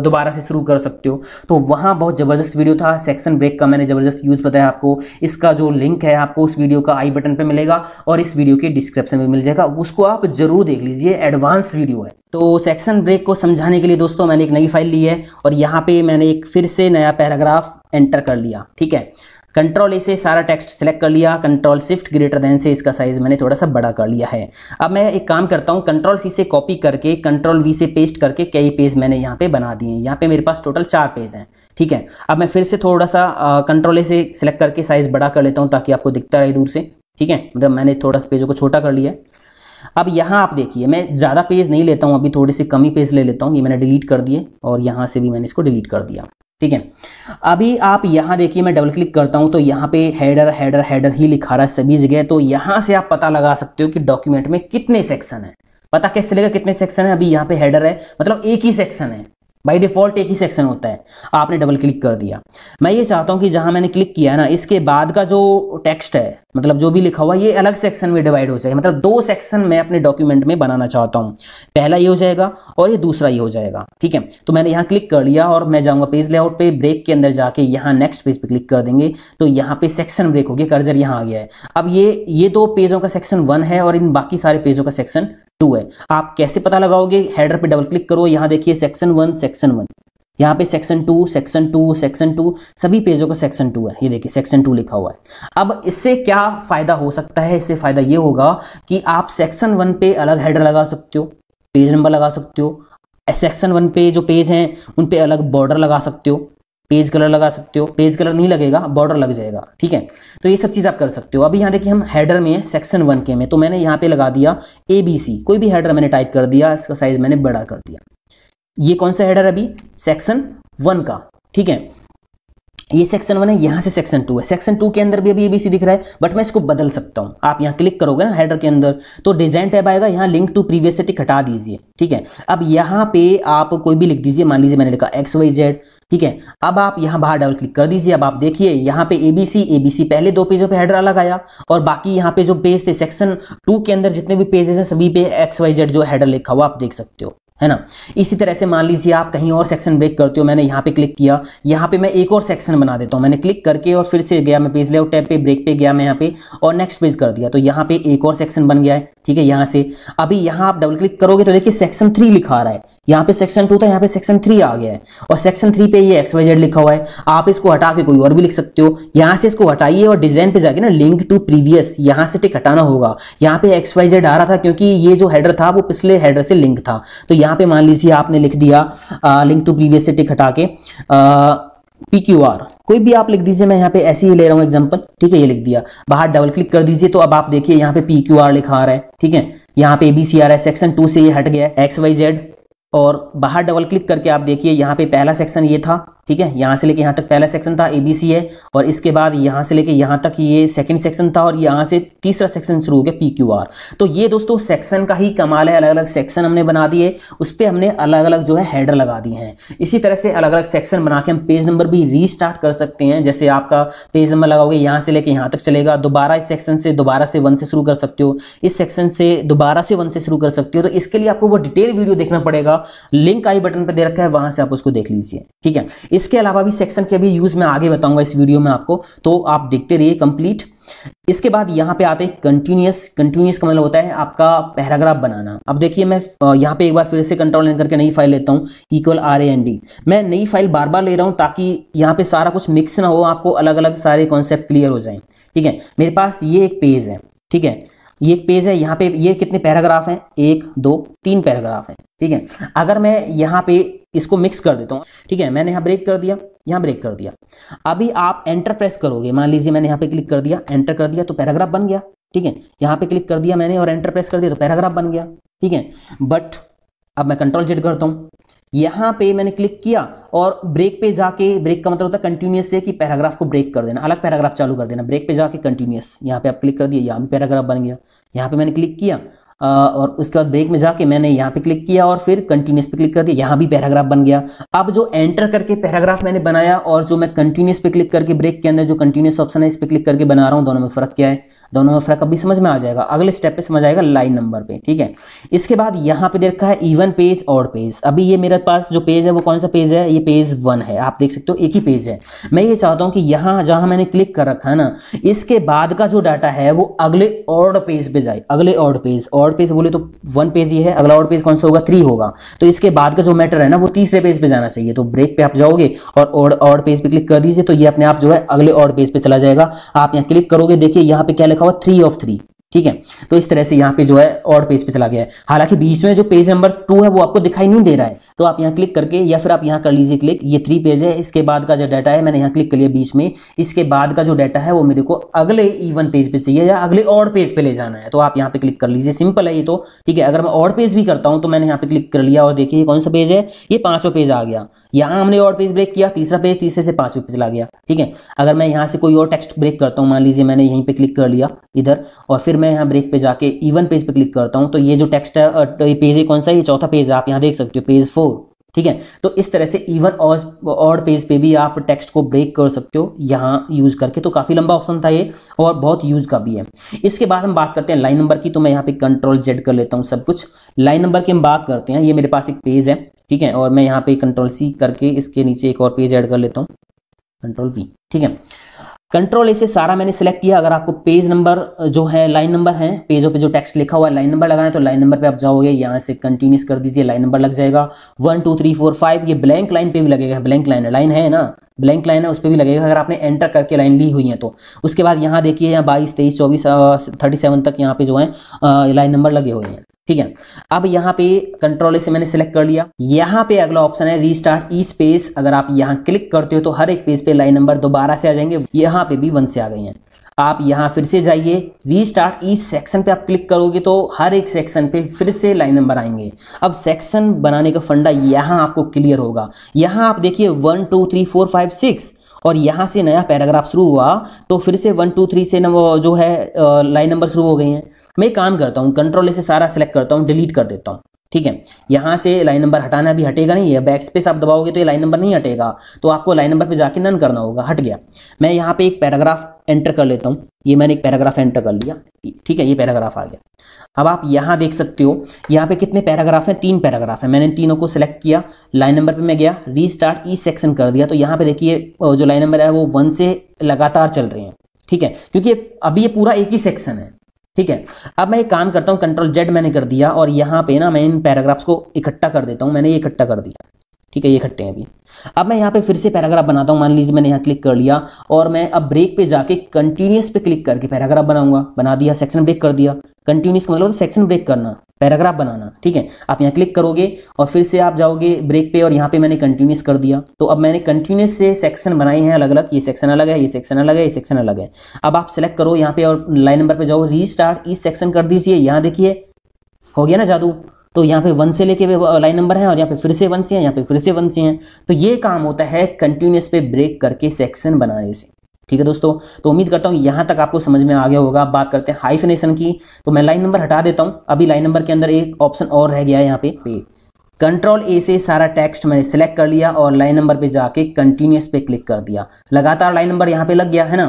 दोबारा से शुरू कर सकते हो तो वहाँ बहुत ज़बरदस्त वीडियो था सेक्शन ब्रेक का मैंने ज़बरदस्त यूज़ बताया आपको इसका जो लिंक है आपको उस वीडियो का आई बटन पर मिलेगा और इस वीडियो के डिस्क्रिप्शन में मिल जाएगा का उसको आप जरूर देख लीजिए एडवांस वीडियो है तो सेक्शन ब्रेक को समझाने के लिए दोस्तों मैंने एक नई फाइल ली है और यहाँ पे मैंने एक फिर से नया पैराग्राफ एंटर कर लिया ठीक है कंट्रोल ए से सारा टेक्स्ट सेलेक्ट कर लिया कंट्रोल शिफ्ट ग्रेटर देन से इसका साइज मैंने थोड़ा सा बड़ा कर लिया है अब मैं एक काम करता हूँ कंट्रोल सी से कॉपी करके कंट्रोल वी से पेस्ट करके कई पेज मैंने यहाँ पे बना दिए हैं यहाँ पे मेरे पास टोटल चार पेज हैं ठीक है अब मैं फिर से थोड़ा सा कंट्रोल ए से सिलेक्ट करके साइज़ बड़ा कर लेता हूँ ताकि आपको दिखता रहे दूर से ठीक है मतलब मैंने थोड़ा पेजों को छोटा कर लिया अब यहाँ आप देखिए मैं ज़्यादा पेज नहीं लेता हूँ अभी थोड़े से कम ही पेज ले लेता हूँ ये मैंने डिलीट कर दिए और यहाँ से भी मैंने इसको डिलीट कर दिया ठीक है अभी आप यहाँ देखिए मैं डबल क्लिक करता हूँ तो यहाँ पे हेडर हेडर हेडर ही लिखा रहा है सभी जगह तो यहाँ से आप पता लगा सकते हो कि डॉक्यूमेंट में कितने सेक्शन है पता कैसे लेगा कितने सेक्शन है अभी यहाँ पे हेडर है मतलब एक ही सेक्शन है बाई डिफ़ॉल्ट एक ही सेक्शन होता है आपने डबल क्लिक कर दिया मैं ये चाहता हूँ कि जहाँ मैंने क्लिक किया है ना इसके बाद का जो टेक्स्ट है मतलब जो भी लिखा हुआ ये अलग सेक्शन में डिवाइड हो जाए मतलब दो सेक्शन मैं अपने डॉक्यूमेंट में बनाना चाहता हूँ पहला ये हो जाएगा और ये दूसरा ये हो जाएगा ठीक है तो मैंने यहाँ क्लिक कर लिया और मैं जाऊँगा पेज लेआउट पर पे ब्रेक के अंदर जाके यहाँ नेक्स्ट पेज पर क्लिक कर देंगे तो यहाँ पर सेक्शन ब्रेक हो गया कर्जर यहाँ आ गया है अब ये ये दो पेजों का सेक्शन वन है और इन बाकी सारे पेजों का सेक्शन टू है आप कैसे पता लगाओगे हेडर पे डबल क्लिक करो यहाँ देखिए सेक्शन वन सेक्शन वन यहाँ पे section two section two section two सभी पेजों का सेक्शन टू है ये देखिए सेक्शन टू लिखा हुआ है अब इससे क्या फ़ायदा हो सकता है इससे फ़ायदा ये होगा कि आप सेक्शन वन पे अलग हेडर लगा सकते हो पेज नंबर लगा सकते हो सेक्शन वन पे जो पेज हैं उन पे अलग बॉर्डर लगा सकते हो पेज कलर लगा सकते हो पेज कलर नहीं लगेगा बॉर्डर लग जाएगा ठीक है तो ये सब चीज़ आप कर सकते हो अभी यहाँ देखिए हम हेडर में है सेक्शन वन के में तो मैंने यहाँ पे लगा दिया ए बी सी कोई भी हेडर मैंने टाइप कर दिया इसका साइज मैंने बड़ा कर दिया ये कौन सा हेडर अभी सेक्शन वन का ठीक है ये सेक्शन वन है यहाँ से सेक्शन टू है सेक्शन टू के अंदर भी अभी एबीसी दिख रहा है बट मैं इसको बदल सकता हूँ आप यहाँ क्लिक करोगे ना हेडर के अंदर तो डिजाइन टैब आएगा यहाँ लिंक टू प्रीवियस टिक हटा दीजिए ठीक है अब यहाँ पे आप कोई भी लिख दीजिए मान लीजिए मैंने लिखा एक्स वाई जेड ठीक है अब आप यहाँ बाहर डबल क्लिक कर दीजिए अब आप देखिए यहाँ पे एबीसी एबीसी पहले दो पेजों पे हेडर अलग आया और बाकी यहाँ पे जो पेज थे सेक्शन टू के अंदर जितने भी पेजेस हैं सभी पे एक्स वाई जेड जो हेडर लिखा हुआ आप देख सकते हो है ना इसी तरह से मान लीजिए आप कहीं और सेक्शन ब्रेक करते हो मैंने यहाँ पे क्लिक किया यहाँ पे मैं एक और सेक्शन बना देता हूँ मैंने क्लिक करके और फिर से गया मैं पेज ले टैब पे ब्रेक पे गया मैं यहाँ पे और नेक्स्ट पेज कर दिया तो यहाँ पे एक और सेक्शन बन गया है ठीक है यहाँ से अभी यहाँ आप डबल क्लिक करोगे तो देखिए सेक्शन थ्री लिखा रहा है यहाँ पे सेक्शन टू था यहाँ पे सेक्शन थ्री आ गया है और सेक्शन थ्री पे ये एक्स वाई जेड लिखा हुआ है आप इसको हटा के कोई और भी लिख सकते हो यहाँ से इसको हटाइए और डिजाइन पे जाके ना लिंक टू प्रीवियस यहाँ से टिक हटाना होगा यहाँ पे एक्स वाई जेड आ रहा था क्योंकि ये जो हेडर था वो पिछले हेडर से लिंक था तो यहाँ पे मान लीजिए आपने लिख दिया आ, लिंक टू प्रीवियस सिटी हटा के पी क्यू आर कोई भी आप लिख दीजिए मैं यहाँ पे ऐसे ही ले रहा हूँ एग्जाम्पल ठीक है ये लिख दिया बाहर डबल क्लिक कर दीजिए तो अब आप देखिए यहाँ पे पी क्यू आर लिखा आ रहा है ठीक है यहाँ पे ए बी सी आर है सेक्शन टू से ये हट गया है एक्स वाई जेड और बाहर डबल क्लिक करके आप देखिए यहाँ पे पहला सेक्शन ये था ठीक है यहाँ से लेके यहाँ तक पहला सेक्शन था ए बी सी है और इसके बाद यहाँ से लेके यहाँ तक ये सेकंड सेक्शन था और यहाँ से तीसरा सेक्शन शुरू हो गया पी क्यू आर तो ये दोस्तों सेक्शन का ही कमाल है अलग अलग सेक्शन हमने बना दिए उस पर हमने अलग अलग जो है हेडर लगा दिए हैं इसी तरह से अलग अलग सेक्शन बना के हम पेज नंबर भी रीस्टार्ट कर सकते हैं जैसे आपका पेज नंबर लगाओगे यहाँ से लेके यहाँ तक चलेगा दोबारा इस सेक्शन से दोबारा से वन से शुरू कर सकते हो इस सेक्शन से दोबारा से वन से शुरू कर सकते हो तो इसके लिए आपको वो डिटेल वीडियो देखना पड़ेगा लिंक आई बटन पर दे रखा है वहां से आप उसको देख लीजिए ठीक है इसके अलावा भी सेक्शन के भी यूज में आगे बताऊंगा इस वीडियो में आपको तो आप देखते रहिए कंप्लीट इसके बाद यहाँ पे आते हैं कंटिन्यूस कंटिन्यूस का मतलब होता है आपका पैराग्राफ बनाना अब देखिए मैं यहाँ पे एक बार फिर से कंट्रोल एंड करके नई फाइल लेता हूँ इक्वल आर एन डी मैं नई फाइल बार बार ले रहा हूँ ताकि यहाँ पे सारा कुछ मिक्स ना हो आपको अलग अलग सारे कॉन्सेप्ट क्लियर हो जाए ठीक है मेरे पास ये एक पेज है ठीक है ये एक पेज है यहाँ पे ये कितने पैराग्राफ हैं एक दो तीन पैराग्राफ हैं ठीक है अगर मैं यहाँ पे इसको मिक्स कर देता हूँ ठीक है मैंने यहाँ ब्रेक कर दिया यहाँ ब्रेक कर दिया अभी आप एंटर प्रेस करोगे मान लीजिए मैंने यहाँ पे क्लिक कर दिया एंटर कर दिया तो पैराग्राफ बन गया ठीक है यहाँ पे क्लिक कर दिया मैंने और एंटर प्रेस कर दिया तो पैराग्राफ बन गया ठीक है बट अब मैं कंट्रोल जेड करता हूँ यहाँ पे मैंने क्लिक किया और ब्रेक पे जाके ब्रेक का मतलब होता है कंटिन्यूस से कि पैराग्राफ को ब्रेक कर देना अलग पैराग्राफ चालू कर देना ब्रेक पे जाके कंटिन्यूस यहाँ पे आप क्लिक कर दिए यहाँ भी पैराग्राफ बन गया यहाँ पे मैंने क्लिक किया और उसके बाद ब्रेक में जाके मैंने यहाँ पे क्लिक किया और फिर कंटिन्यूस पे क्लिक कर दिया यहाँ भी पैराग्राफ बन गया अब जो एंटर करके पैराग्राफ मैंने बनाया और जो मैं कंटिन्यूस पे क्लिक करके ब्रेक के अंदर जो कंटिन्यूस ऑप्शन है इस पर क्लिक करके बना रहा हूँ दोनों में फ़र्क क्या है दोनों में फ़र्क अभी समझ में आ जाएगा अगले स्टेप पर समझ आएगा लाइन नंबर पर ठीक है इसके बाद यहाँ पे देखा है इवन पेज और पेज अभी ये मेरे पास जो पेज है वो कौन सा पेज है ये पेज वन है आप देख सकते हो एक ही पेज है मैं ये चाहता हूँ कि यहाँ जहाँ मैंने क्लिक कर रखा है ना इसके बाद का जो डाटा है वो अगले ऑर्ड पेज पे जाए अगले ऑर्ड पेज और और पेज बोले तो वन पेज ये है अगला और पेज कौन सा होगा थ्री होगा तो इसके बाद का जो मैटर है ना वो तीसरे पेज पे जाना चाहिए तो ब्रेक पे आप जाओगे और ऑड पेज पे क्लिक कर दीजिए तो ये अपने आप जो है अगले ऑड पेज पे चला जाएगा आप यहाँ क्लिक करोगे देखिए यहाँ पे क्या लिखा हुआ थ्री ऑफ थ्री ठीक है तो इस तरह से यहाँ पे जो है और पेज पे चला गया है हालांकि बीच में जो पेज नंबर टू है वो आपको दिखाई नहीं दे रहा है तो आप यहाँ क्लिक करके या फिर आप यहाँ कर लीजिए क्लिक ये थ्री पेज है इसके बाद का जो डाटा है मैंने यहाँ क्लिक कर लिया बीच में इसके बाद का जो डाटा है वो मेरे को अगले ईवन पेज पे चाहिए या अगले और पेज पे ले जाना है तो आप यहाँ पे क्लिक कर लीजिए सिंपल है ये तो ठीक है अगर मैं और पेज भी करता हूँ तो मैंने यहाँ पे क्लिक कर लिया और देखिए कौन सा पेज है ये पांचवा पेज आ गया यहाँ हमने और पेज ब्रेक किया तीसरा पेज तीसरे से पांचवें पे चला गया ठीक है अगर मैं यहाँ से कोई और टेक्स्ट ब्रेक करता हूँ मान लीजिए मैंने यहीं पर क्लिक कर लिया इधर और फिर फिर मैं यहाँ ब्रेक पे जाके इवन पेज पे क्लिक करता हूँ तो ये जो टेक्स्ट है तो ये पेज है कौन सा ये चौथा पेज है आप यहाँ देख सकते हो पेज फोर ठीक है तो इस तरह से इवन और और पेज पे भी आप टेक्स्ट को ब्रेक कर सकते हो यहाँ यूज करके तो काफी लंबा ऑप्शन था ये और बहुत यूज का भी है इसके बाद हम बात करते हैं लाइन नंबर की तो मैं यहाँ पे कंट्रोल जेड कर लेता हूँ सब कुछ लाइन नंबर की हम बात करते हैं ये मेरे पास एक पेज है ठीक है और मैं यहाँ पे कंट्रोल सी करके इसके नीचे एक और पेज एड कर लेता हूँ कंट्रोल वी ठीक है कंट्रोल ऐसे सारा मैंने सेलेक्ट किया अगर आपको पेज नंबर जो है लाइन नंबर है पेजों पे जो टेक्स्ट लिखा हुआ है लाइन नंबर लगाना है तो लाइन नंबर पे आप जाओगे यहाँ से कंटिन्यूस कर दीजिए लाइन नंबर लग जाएगा one two three four five ये ब्लैंक लाइन पे भी लगेगा ब्लैंक लाइन है लाइन है ना ब्लैंक लाइन है उस पर भी लगेगा अगर आपने एंटर करके लाइन ली हुई है तो उसके बाद यहाँ देखिए यहाँ बाईस तेईस चौबीस थर्टी सेवन तक यहाँ पे जो है लाइन नंबर लगे हुए हैं ठीक है अब यहाँ पे कंट्रोल से मैंने सेलेक्ट कर लिया यहाँ पे अगला ऑप्शन है रीस्टार्ट ई स्पेस अगर आप यहाँ क्लिक करते हो तो हर एक पेज पे लाइन नंबर दोबारा से आ जाएंगे यहाँ पे भी वन से आ गई हैं आप यहाँ फिर से जाइए रीस्टार्ट ई सेक्शन पे आप क्लिक करोगे तो हर एक सेक्शन पे फिर से लाइन नंबर आएंगे अब सेक्शन बनाने का फंडा यहाँ आपको क्लियर होगा यहाँ आप देखिए one two three four five six और यहाँ से नया पैराग्राफ शुरू हुआ तो फिर से वन टू थ्री से जो है लाइन नंबर शुरू हो गई हैं मैं काम करता हूँ कंट्रोल से सारा सेलेक्ट करता हूँ डिलीट कर देता हूँ ठीक है यहाँ से लाइन नंबर हटाना भी हटेगा नहीं है बैक स्पेस आप दबाओगे तो ये लाइन नंबर नहीं हटेगा तो आपको लाइन नंबर पे जाके नन करना होगा हट गया मैं यहाँ पे एक पैराग्राफ एंटर कर लेता हूँ ये मैंने एक पैराग्राफ एंटर कर लिया ठीक है ये पैराग्राफ आ गया अब आप यहाँ देख सकते हो यहाँ पे कितने पैराग्राफ हैं तीन पैराग्राफ हैं मैंने तीनों को सिलेक्ट किया लाइन नंबर पर मैं गया री ई सेक्शन कर दिया तो यहाँ पे देखिए जो लाइन नंबर है वो वन से लगातार चल रहे हैं ठीक है क्योंकि अभी ये पूरा एक ही सेक्शन है ठीक है अब मैं एक काम करता हूँ कंट्रोल जेड मैंने कर दिया और यहाँ पे ना मैं इन पैराग्राफ्स को इकट्ठा कर देता हूँ मैंने ये इकट्ठा कर दिया ठीक है ये इकट्ठे हैं अभी अब मैं यहाँ पे फिर से पैराग्राफ बनाता हूँ मान लीजिए मैंने यहाँ क्लिक कर लिया और मैं अब ब्रेक पे जाके कंटिन्यूस पे क्लिक करके पैराग्राफ बनाऊंगा बना दिया सेक्शन ब्रेक कर दिया कंटिन्यूस का मतलब सेक्शन तो ब्रेक करना पैराग्राफ बनाना ठीक है आप यहाँ क्लिक करोगे और फिर से आप जाओगे ब्रेक पे और यहाँ पे मैंने कंटिन्यूस कर दिया तो अब मैंने कंटिन्यूस से सेक्शन बनाए हैं अलग अलग ये सेक्शन अलग है ये सेक्शन अलग है ये सेक्शन अलग है अब आप सेलेक्ट करो यहाँ पे और लाइन नंबर पे जाओ रीस्टार्ट इस सेक्शन कर दीजिए यहाँ देखिए हो गया ना जादू तो यहाँ पे वन से लेके लाइन नंबर है और यहाँ पे फिर से वन से है यहाँ पे फिर से वन से है तो ये काम होता है कंटिन्यूस पे ब्रेक करके सेक्शन बनाने से ठीक है दोस्तों तो उम्मीद करता हूँ यहाँ तक आपको समझ में आ गया होगा बात करते हैं हाइफिनेशन की तो मैं लाइन नंबर हटा देता हूँ अभी लाइन नंबर के अंदर एक ऑप्शन और रह गया है यहाँ पे पे कंट्रोल ए से सारा टेक्स्ट मैंने सेलेक्ट कर लिया और लाइन नंबर पे जाके कंटिन्यूस पे क्लिक कर दिया लगातार लाइन नंबर यहाँ पे लग गया है ना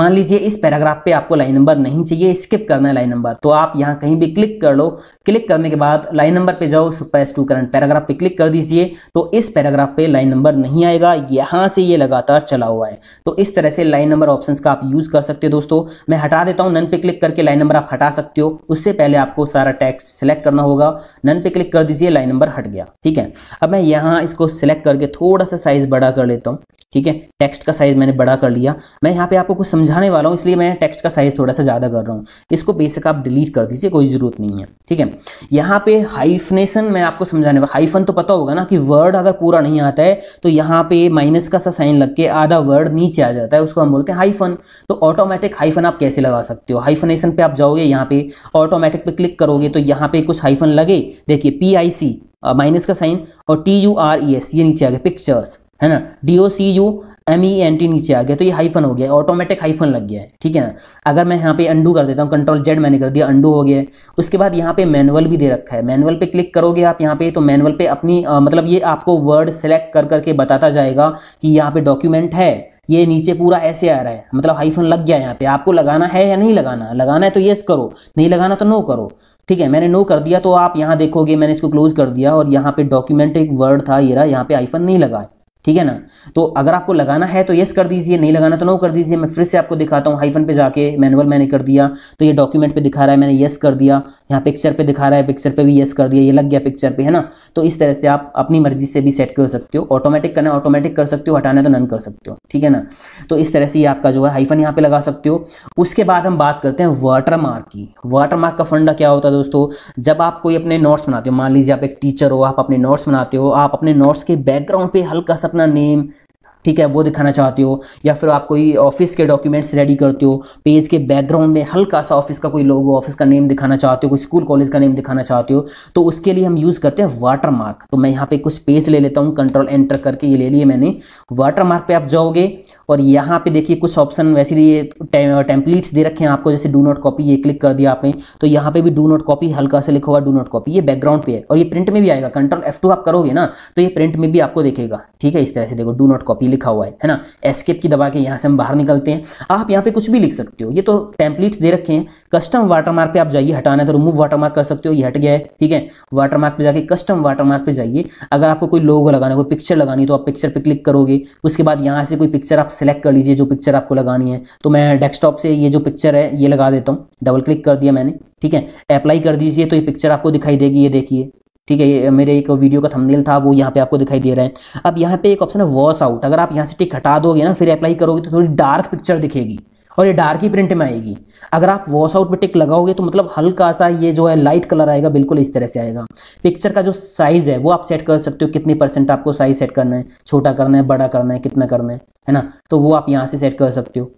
मान लीजिए इस पैराग्राफ पे आपको लाइन नंबर नहीं चाहिए स्किप करना है लाइन नंबर तो आप यहाँ कहीं भी क्लिक कर लो क्लिक करने के बाद लाइन नंबर पे जाओ सुपैस टू करंट पैराग्राफ पे क्लिक कर दीजिए तो इस पैराग्राफ पे लाइन नंबर नहीं आएगा यहाँ से ये लगातार चला हुआ है तो इस तरह से लाइन नंबर ऑप्शन का आप यूज़ कर सकते हो दोस्तों मैं हटा देता हूँ नन पे क्लिक करके लाइन नंबर आप हटा सकते हो उससे पहले आपको सारा टैक्स सेलेक्ट करना होगा नन पे क्लिक कर दीजिए लाइन नंबर हट गया ठीक है अब मैं यहाँ इसको सिलेक्ट करके थोड़ा सा साइज़ बड़ा कर लेता हूँ ठीक है टेक्स्ट का साइज़ मैंने बड़ा कर लिया मैं यहाँ पे आपको कुछ समझाने वाला हूँ इसलिए मैं टेक्स्ट का साइज़ थोड़ा सा ज़्यादा कर रहा हूँ इसको बेसिक आप डिलीट कर दीजिए कोई ज़रूरत नहीं है ठीक है यहाँ पे हाइफनेशन मैं आपको समझाने वाला हाइफन तो पता होगा ना कि वर्ड अगर पूरा नहीं आता है तो यहाँ पे माइनस का सा साइन लग के आधा वर्ड नीचे आ जाता है उसको हम बोलते हैं हाइफन तो ऑटोमेटिक हाइफन आप कैसे लगा सकते हो हाइफनेशन पे आप जाओगे यहाँ पे ऑटोमेटिक पे क्लिक करोगे तो यहाँ पे कुछ हाइफन लगे देखिए पी आई सी माइनस का साइन और T U R E S ये नीचे आ गया पिक्चर्स है ना D O C U M E N T नीचे आ गया तो ये हाइफन हो गया ऑटोमेटिक हाइफन लग गया है ठीक है ना अगर मैं यहाँ पे अंडू कर देता हूँ कंट्रोल जेड मैंने कर दिया अंडू हो गया उसके बाद यहाँ पे मैनुअल भी दे रखा है मैनुअल पे क्लिक करोगे आप यहाँ पे तो मैनुअल पे अपनी आ, मतलब ये आपको वर्ड सेलेक्ट कर करके बताता जाएगा कि यहाँ पे डॉक्यूमेंट है ये नीचे पूरा ऐसे आ रहा है मतलब हाइफन लग गया यहाँ पे आपको लगाना है या नहीं लगाना लगाना है तो येस करो नहीं लगाना तो नो करो ठीक है मैंने नो कर दिया तो आप यहाँ देखोगे मैंने इसको क्लोज कर दिया और यहाँ पे डॉक्यूमेंट एक वर्ड था ये रहा यहाँ पे आईफन नहीं लगा है ठीक है ना तो अगर आपको लगाना है तो येस कर दीजिए नहीं लगाना तो नो कर दीजिए मैं फिर से आपको दिखाता हूँ हाइफन पे जाके मैनुअल मैंने कर दिया तो ये डॉक्यूमेंट पे दिखा रहा है मैंने यस कर दिया यहाँ पिक्चर पे दिखा रहा है पिक्चर पे भी येस कर दिया ये लग गया पिक्चर पे है ना तो इस तरह से आप अपनी मर्जी से भी सेट कर सकते हो ऑटोमेटिक करना ऑटोमेटिक कर सकते हो हटाना तो नन कर सकते हो ठीक है ना तो इस तरह से ये आपका जो है हाइफन यहाँ पर लगा सकते हो उसके बाद हम बात करते हैं वाटर मार्क की वाटर मार्क का फंडा क्या होता है दोस्तों जब आप कोई अपने नोट्स बनाते हो मान लीजिए आप एक टीचर हो आप अपने नोट्स बनाते हो आप अपने नोट्स के बैकग्राउंड पर हल्का सा Partner nehmen, ठीक है वो दिखाना चाहते हो या फिर आप कोई ऑफिस के डॉक्यूमेंट्स रेडी करते हो पेज के बैकग्राउंड में हल्का सा ऑफिस का कोई लोगो ऑफिस का नेम दिखाना चाहते हो कोई स्कूल कॉलेज का नेम दिखाना चाहते हो तो उसके लिए हम यूज़ करते हैं वाटर मार्क तो मैं यहाँ पे कुछ पेज ले लेता हूँ कंट्रोल एंटर करके ये ले लिए मैंने वाटर मार्क पर आप जाओगे और यहाँ पे देखिए कुछ ऑप्शन वैसे ये टेम्पलेट्स दे रखे हैं आपको जैसे डू नॉट कॉपी ये क्लिक कर दिया आपने तो यहाँ पर भी डू नॉट कॉपी हल्का सा लिखा हुआ डू नॉट कॉपी ये बैकग्राउंड पे है और ये प्रिंट में भी आएगा कंट्रोल एफ आप करोगे ना तो ये प्रिंट में भी आपको देखेगा ठीक है इस तरह से देखो डू नॉट कॉपी लिखा हुआ है है ना एस्केप की दबा के यहाँ से हम बाहर निकलते हैं आप यहाँ पे कुछ भी लिख सकते हो ये तो टेम्पलेट्स दे रखे हैं कस्टम वाटरमार्क पे आप जाइए हटाना तो रिमूव वाटरमार्क कर सकते हो ये हट गया है ठीक है वाटरमार्क पे जाके कस्टम वाटरमार्क पे जाइए अगर आपको कोई लोगो लगाना कोई पिक्चर लगानी तो आप पिक्चर पर क्लिक करोगे उसके बाद यहाँ से कोई पिक्चर आप सेलेक्ट कर लीजिए जो पिक्चर आपको लगानी है तो मैं डेस्कटॉप से ये जो पिक्चर है ये लगा देता हूँ डबल क्लिक कर दिया मैंने ठीक है अप्लाई कर दीजिए तो ये पिक्चर आपको दिखाई देगी ये देखिए ठीक है ये मेरे एक वीडियो का थंबनेल था वो यहाँ पे आपको दिखाई दे रहा है अब यहाँ पे एक ऑप्शन है वॉस आउट अगर आप यहाँ से टिक हटा दोगे ना फिर अप्लाई करोगे तो थोड़ी डार्क पिक्चर दिखेगी और ये डार्क ही प्रिंट में आएगी अगर आप वॉस आउट पे टिक लगाओगे तो मतलब हल्का सा ये जो है लाइट कलर आएगा बिल्कुल इस तरह से आएगा पिक्चर का जो साइज़ है वो आप सेट कर सकते हो कितनी परसेंट आपको साइज़ सेट करना है छोटा करना है बड़ा करना है कितना करना है है ना तो वो आप यहाँ से सेट कर सकते हो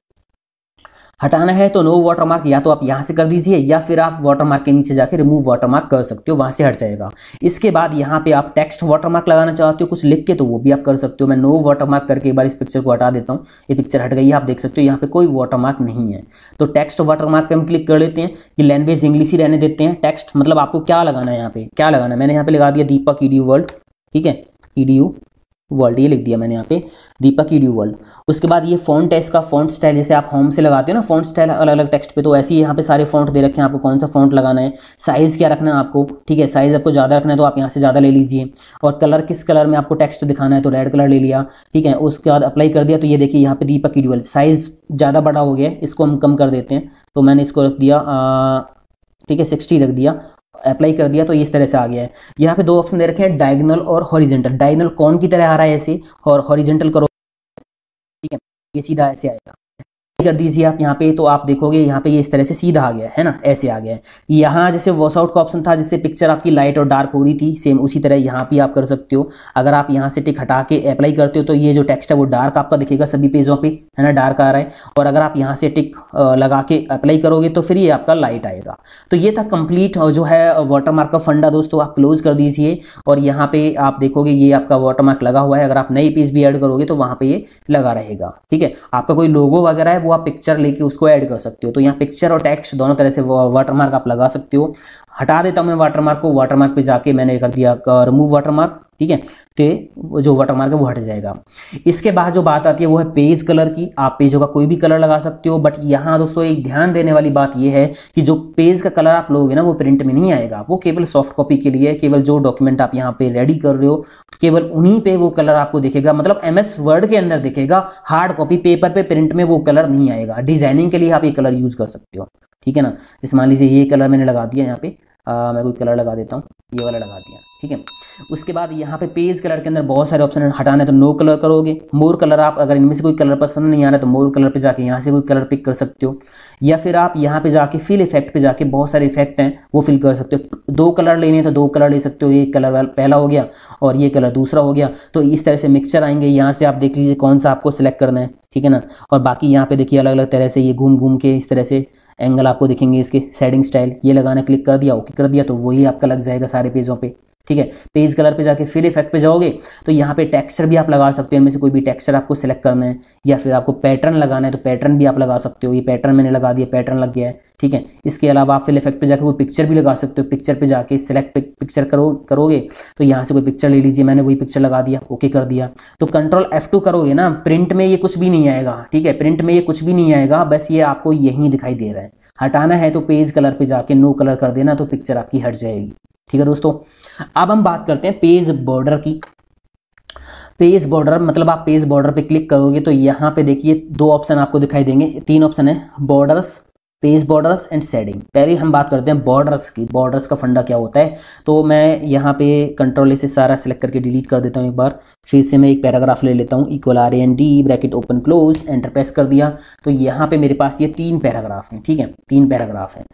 हटाना है तो नो वाटरमार्क या तो आप यहाँ से कर दीजिए या फिर आप वाटरमार्क के नीचे जाकर रिमूव वाटरमार्क कर सकते हो वहाँ से हट जाएगा इसके बाद यहाँ पे आप टेक्स्ट वाटरमार्क लगाना चाहते हो कुछ लिख के तो वो भी आप कर सकते हो मैं नो वाटरमार्क करके एक बार इस पिक्चर को हटा देता हूँ ये पिक्चर हट गई है आप देख सकते हो यहाँ पे कोई वाटरमार्क नहीं है तो टेक्स्ट वाटरमार्क पर हम क्लिक कर लेते हैं कि लैंग्वेज इंग्लिश ही रहने देते हैं टेक्स्ट मतलब आपको क्या लगाना है यहाँ पे क्या लगाना है मैंने यहाँ पे लगा दिया दीपक ई वर्ल्ड ठीक है ई वर्ल्ड ये लिख दिया मैंने यहाँ पे दीपक ई ड्यू वर्ल्ड उसके बाद ये फॉन्ट है इसका फॉन्ट स्टाइल जैसे आप होम से लगाते हो ना फॉन्ट स्टाइल अलग अलग टेक्स्ट पे तो ऐसे ही यहाँ पे सारे फॉन्ट दे रखे हैं आपको कौन सा फॉन्ट लगाना है साइज़ क्या रखना है आपको ठीक है साइज़ आपको ज़्यादा रखना है तो आप यहाँ से ज़्यादा ले लीजिए और कलर किस कलर में आपको टेक्स्ट दिखाना है तो रेड कलर ले लिया ठीक है उसके बाद अप्लाई कर दिया तो ये देखिए यहाँ पे दीपक ई ड्यू वर्ल्ड साइज़ ज़्यादा बड़ा हो गया इसको हम कम कर देते हैं तो मैंने इसको रख दिया ठीक है सिक्सटी रख दिया अप्लाई कर दिया तो इस तरह से आ गया है यहाँ पे दो ऑप्शन दे रखे हैं डायगनल और हॉरिजेंटल डायगनल कौन की तरह आ रहा है ऐसे और हॉरिजेंटल करो ठीक है ये सीधा ऐसे आएगा कर दीजिए आप यहाँ पे तो आप देखोगे यहाँ पे ये इस तरह से सीधा आ गया है ना ऐसे आ गया है यहाँ जैसे वॉश आउट का ऑप्शन था जिससे पिक्चर आपकी लाइट और डार्क हो रही थी सेम उसी तरह यहाँ पे आप कर सकते हो अगर आप यहाँ से टिक हटा के अप्लाई करते हो तो ये जो टेक्स्ट है वो डार्क आपका दिखेगा सभी पेजों पर है ना डार्क आ रहा है और अगर आप यहाँ से टिक लगा के अप्लाई करोगे तो फिर ये आपका लाइट आएगा तो ये था कंप्लीट जो है वाटरमार्क का फंडा दोस्तों आप क्लोज कर दीजिए और यहाँ पे आप देखोगे ये आपका वाटरमार्क लगा हुआ है अगर आप नई पीस भी एड करोगे तो वहाँ पे ये लगा रहेगा ठीक है आपका कोई लोगो वगैरह है वो हुआ पिक्चर लेके उसको ऐड कर सकते हो तो यहाँ पिक्चर और टेक्स्ट दोनों तरह से वाटरमार्क आप लगा सकते हो हटा देता हूँ मैं वाटरमार्क को वाटरमार्क पे जाके मैंने कर दिया रिमूव वाटरमार्क ठीक है के जो वाटर मार्क है वो हट जाएगा इसके बाद जो बात आती है वो है पेज कलर की आप पेजों का कोई भी कलर लगा सकते हो बट यहाँ दोस्तों एक ध्यान देने वाली बात ये है कि जो पेज का कलर आप लोगे ना वो प्रिंट में नहीं आएगा वो केवल सॉफ्ट कॉपी के लिए केवल जो डॉक्यूमेंट आप यहाँ पे रेडी कर रहे हो केवल उन्हीं पे वो कलर आपको दिखेगा मतलब एम वर्ड के अंदर दिखेगा हार्ड कॉपी पेपर पे प्रिंट में वो कलर नहीं आएगा डिजाइनिंग के लिए आप ये कलर यूज कर सकते हो ठीक है ना जैसे मान लीजिए ये कलर मैंने लगा दिया यहाँ पे आ, मैं कोई कलर लगा देता हूँ ये वाला लगा दिया ठीक है उसके बाद यहाँ पे पेज कलर के अंदर बहुत सारे ऑप्शन हटाने तो नो कलर करोगे मोर कलर आप अगर इनमें से कोई कलर पसंद नहीं आ रहा तो मोर कलर पे जाके यहाँ से कोई कलर पिक कर सकते हो या फिर आप यहाँ पे जाके फिल इफेक्ट पे जाके बहुत सारे इफेक्ट हैं वो फिल कर सकते हो दो कलर लेने हैं तो दो कलर ले सकते हो ये कलर पहला हो गया और ये कलर दूसरा हो गया तो इस तरह से मिक्सचर आएंगे यहाँ से आप देख लीजिए कौन सा आपको सिलेक्ट करना है ठीक है ना और बाकी यहाँ पे देखिए अलग अलग तरह से ये घूम घूम के इस तरह से एंगल आपको दिखेंगे इसके सेडिंग स्टाइल ये लगाना क्लिक कर दिया ओके कर दिया तो वही आपका लग जाएगा सारे पेजों पर पे। ठीक है पेज कलर पे जाके फिर इफेक्ट पे जाओगे तो यहाँ पे टेक्सचर भी आप लगा सकते हो इनमें से कोई भी टेक्सचर आपको सेलेक्ट करना है या फिर आपको पैटर्न लगाना है तो पैटर्न भी आप लगा सकते हो ये पैटर्न मैंने लगा दिया पैटर्न लग गया है ठीक है इसके अलावा आप फिर इफेक्ट पे जाकर कोई पिक्चर भी लगा सकते हो पिक्चर पर जाके सिलेक्ट पिक्चर करो करोगे तो यहाँ से कोई पिक्चर ले लीजिए मैंने वही पिक्चर लगा दिया ओके कर दिया तो कंट्रोल एफ करोगे ना प्रिंट में ये कुछ भी नहीं आएगा ठीक है प्रिंट में ये कुछ भी नहीं आएगा बस ये आपको यहीं दिखाई दे रहा है हटाना है तो पेज कलर पर जाके नो कलर कर देना तो पिक्चर आपकी हट जाएगी ठीक है दोस्तों अब हम बात करते हैं पेज बॉर्डर की पेज बॉर्डर मतलब आप पेज बॉर्डर पे क्लिक करोगे तो यहाँ पे देखिए दो ऑप्शन आपको दिखाई देंगे तीन ऑप्शन है borders page borders and shading पहले हम बात करते हैं बॉर्डर्स की बॉर्डर्स का फंडा क्या होता है तो मैं यहाँ पे कंट्रोल से सारा सेलेक्ट करके डिलीट कर देता हूँ एक बार फिर से मैं एक पैराग्राफ ले लेता हूँ equal R N D bracket open close enter press कर दिया तो यहाँ पे मेरे पास ये तीन पैराग्राफ हैं ठीक है तीन पैराग्राफ हैं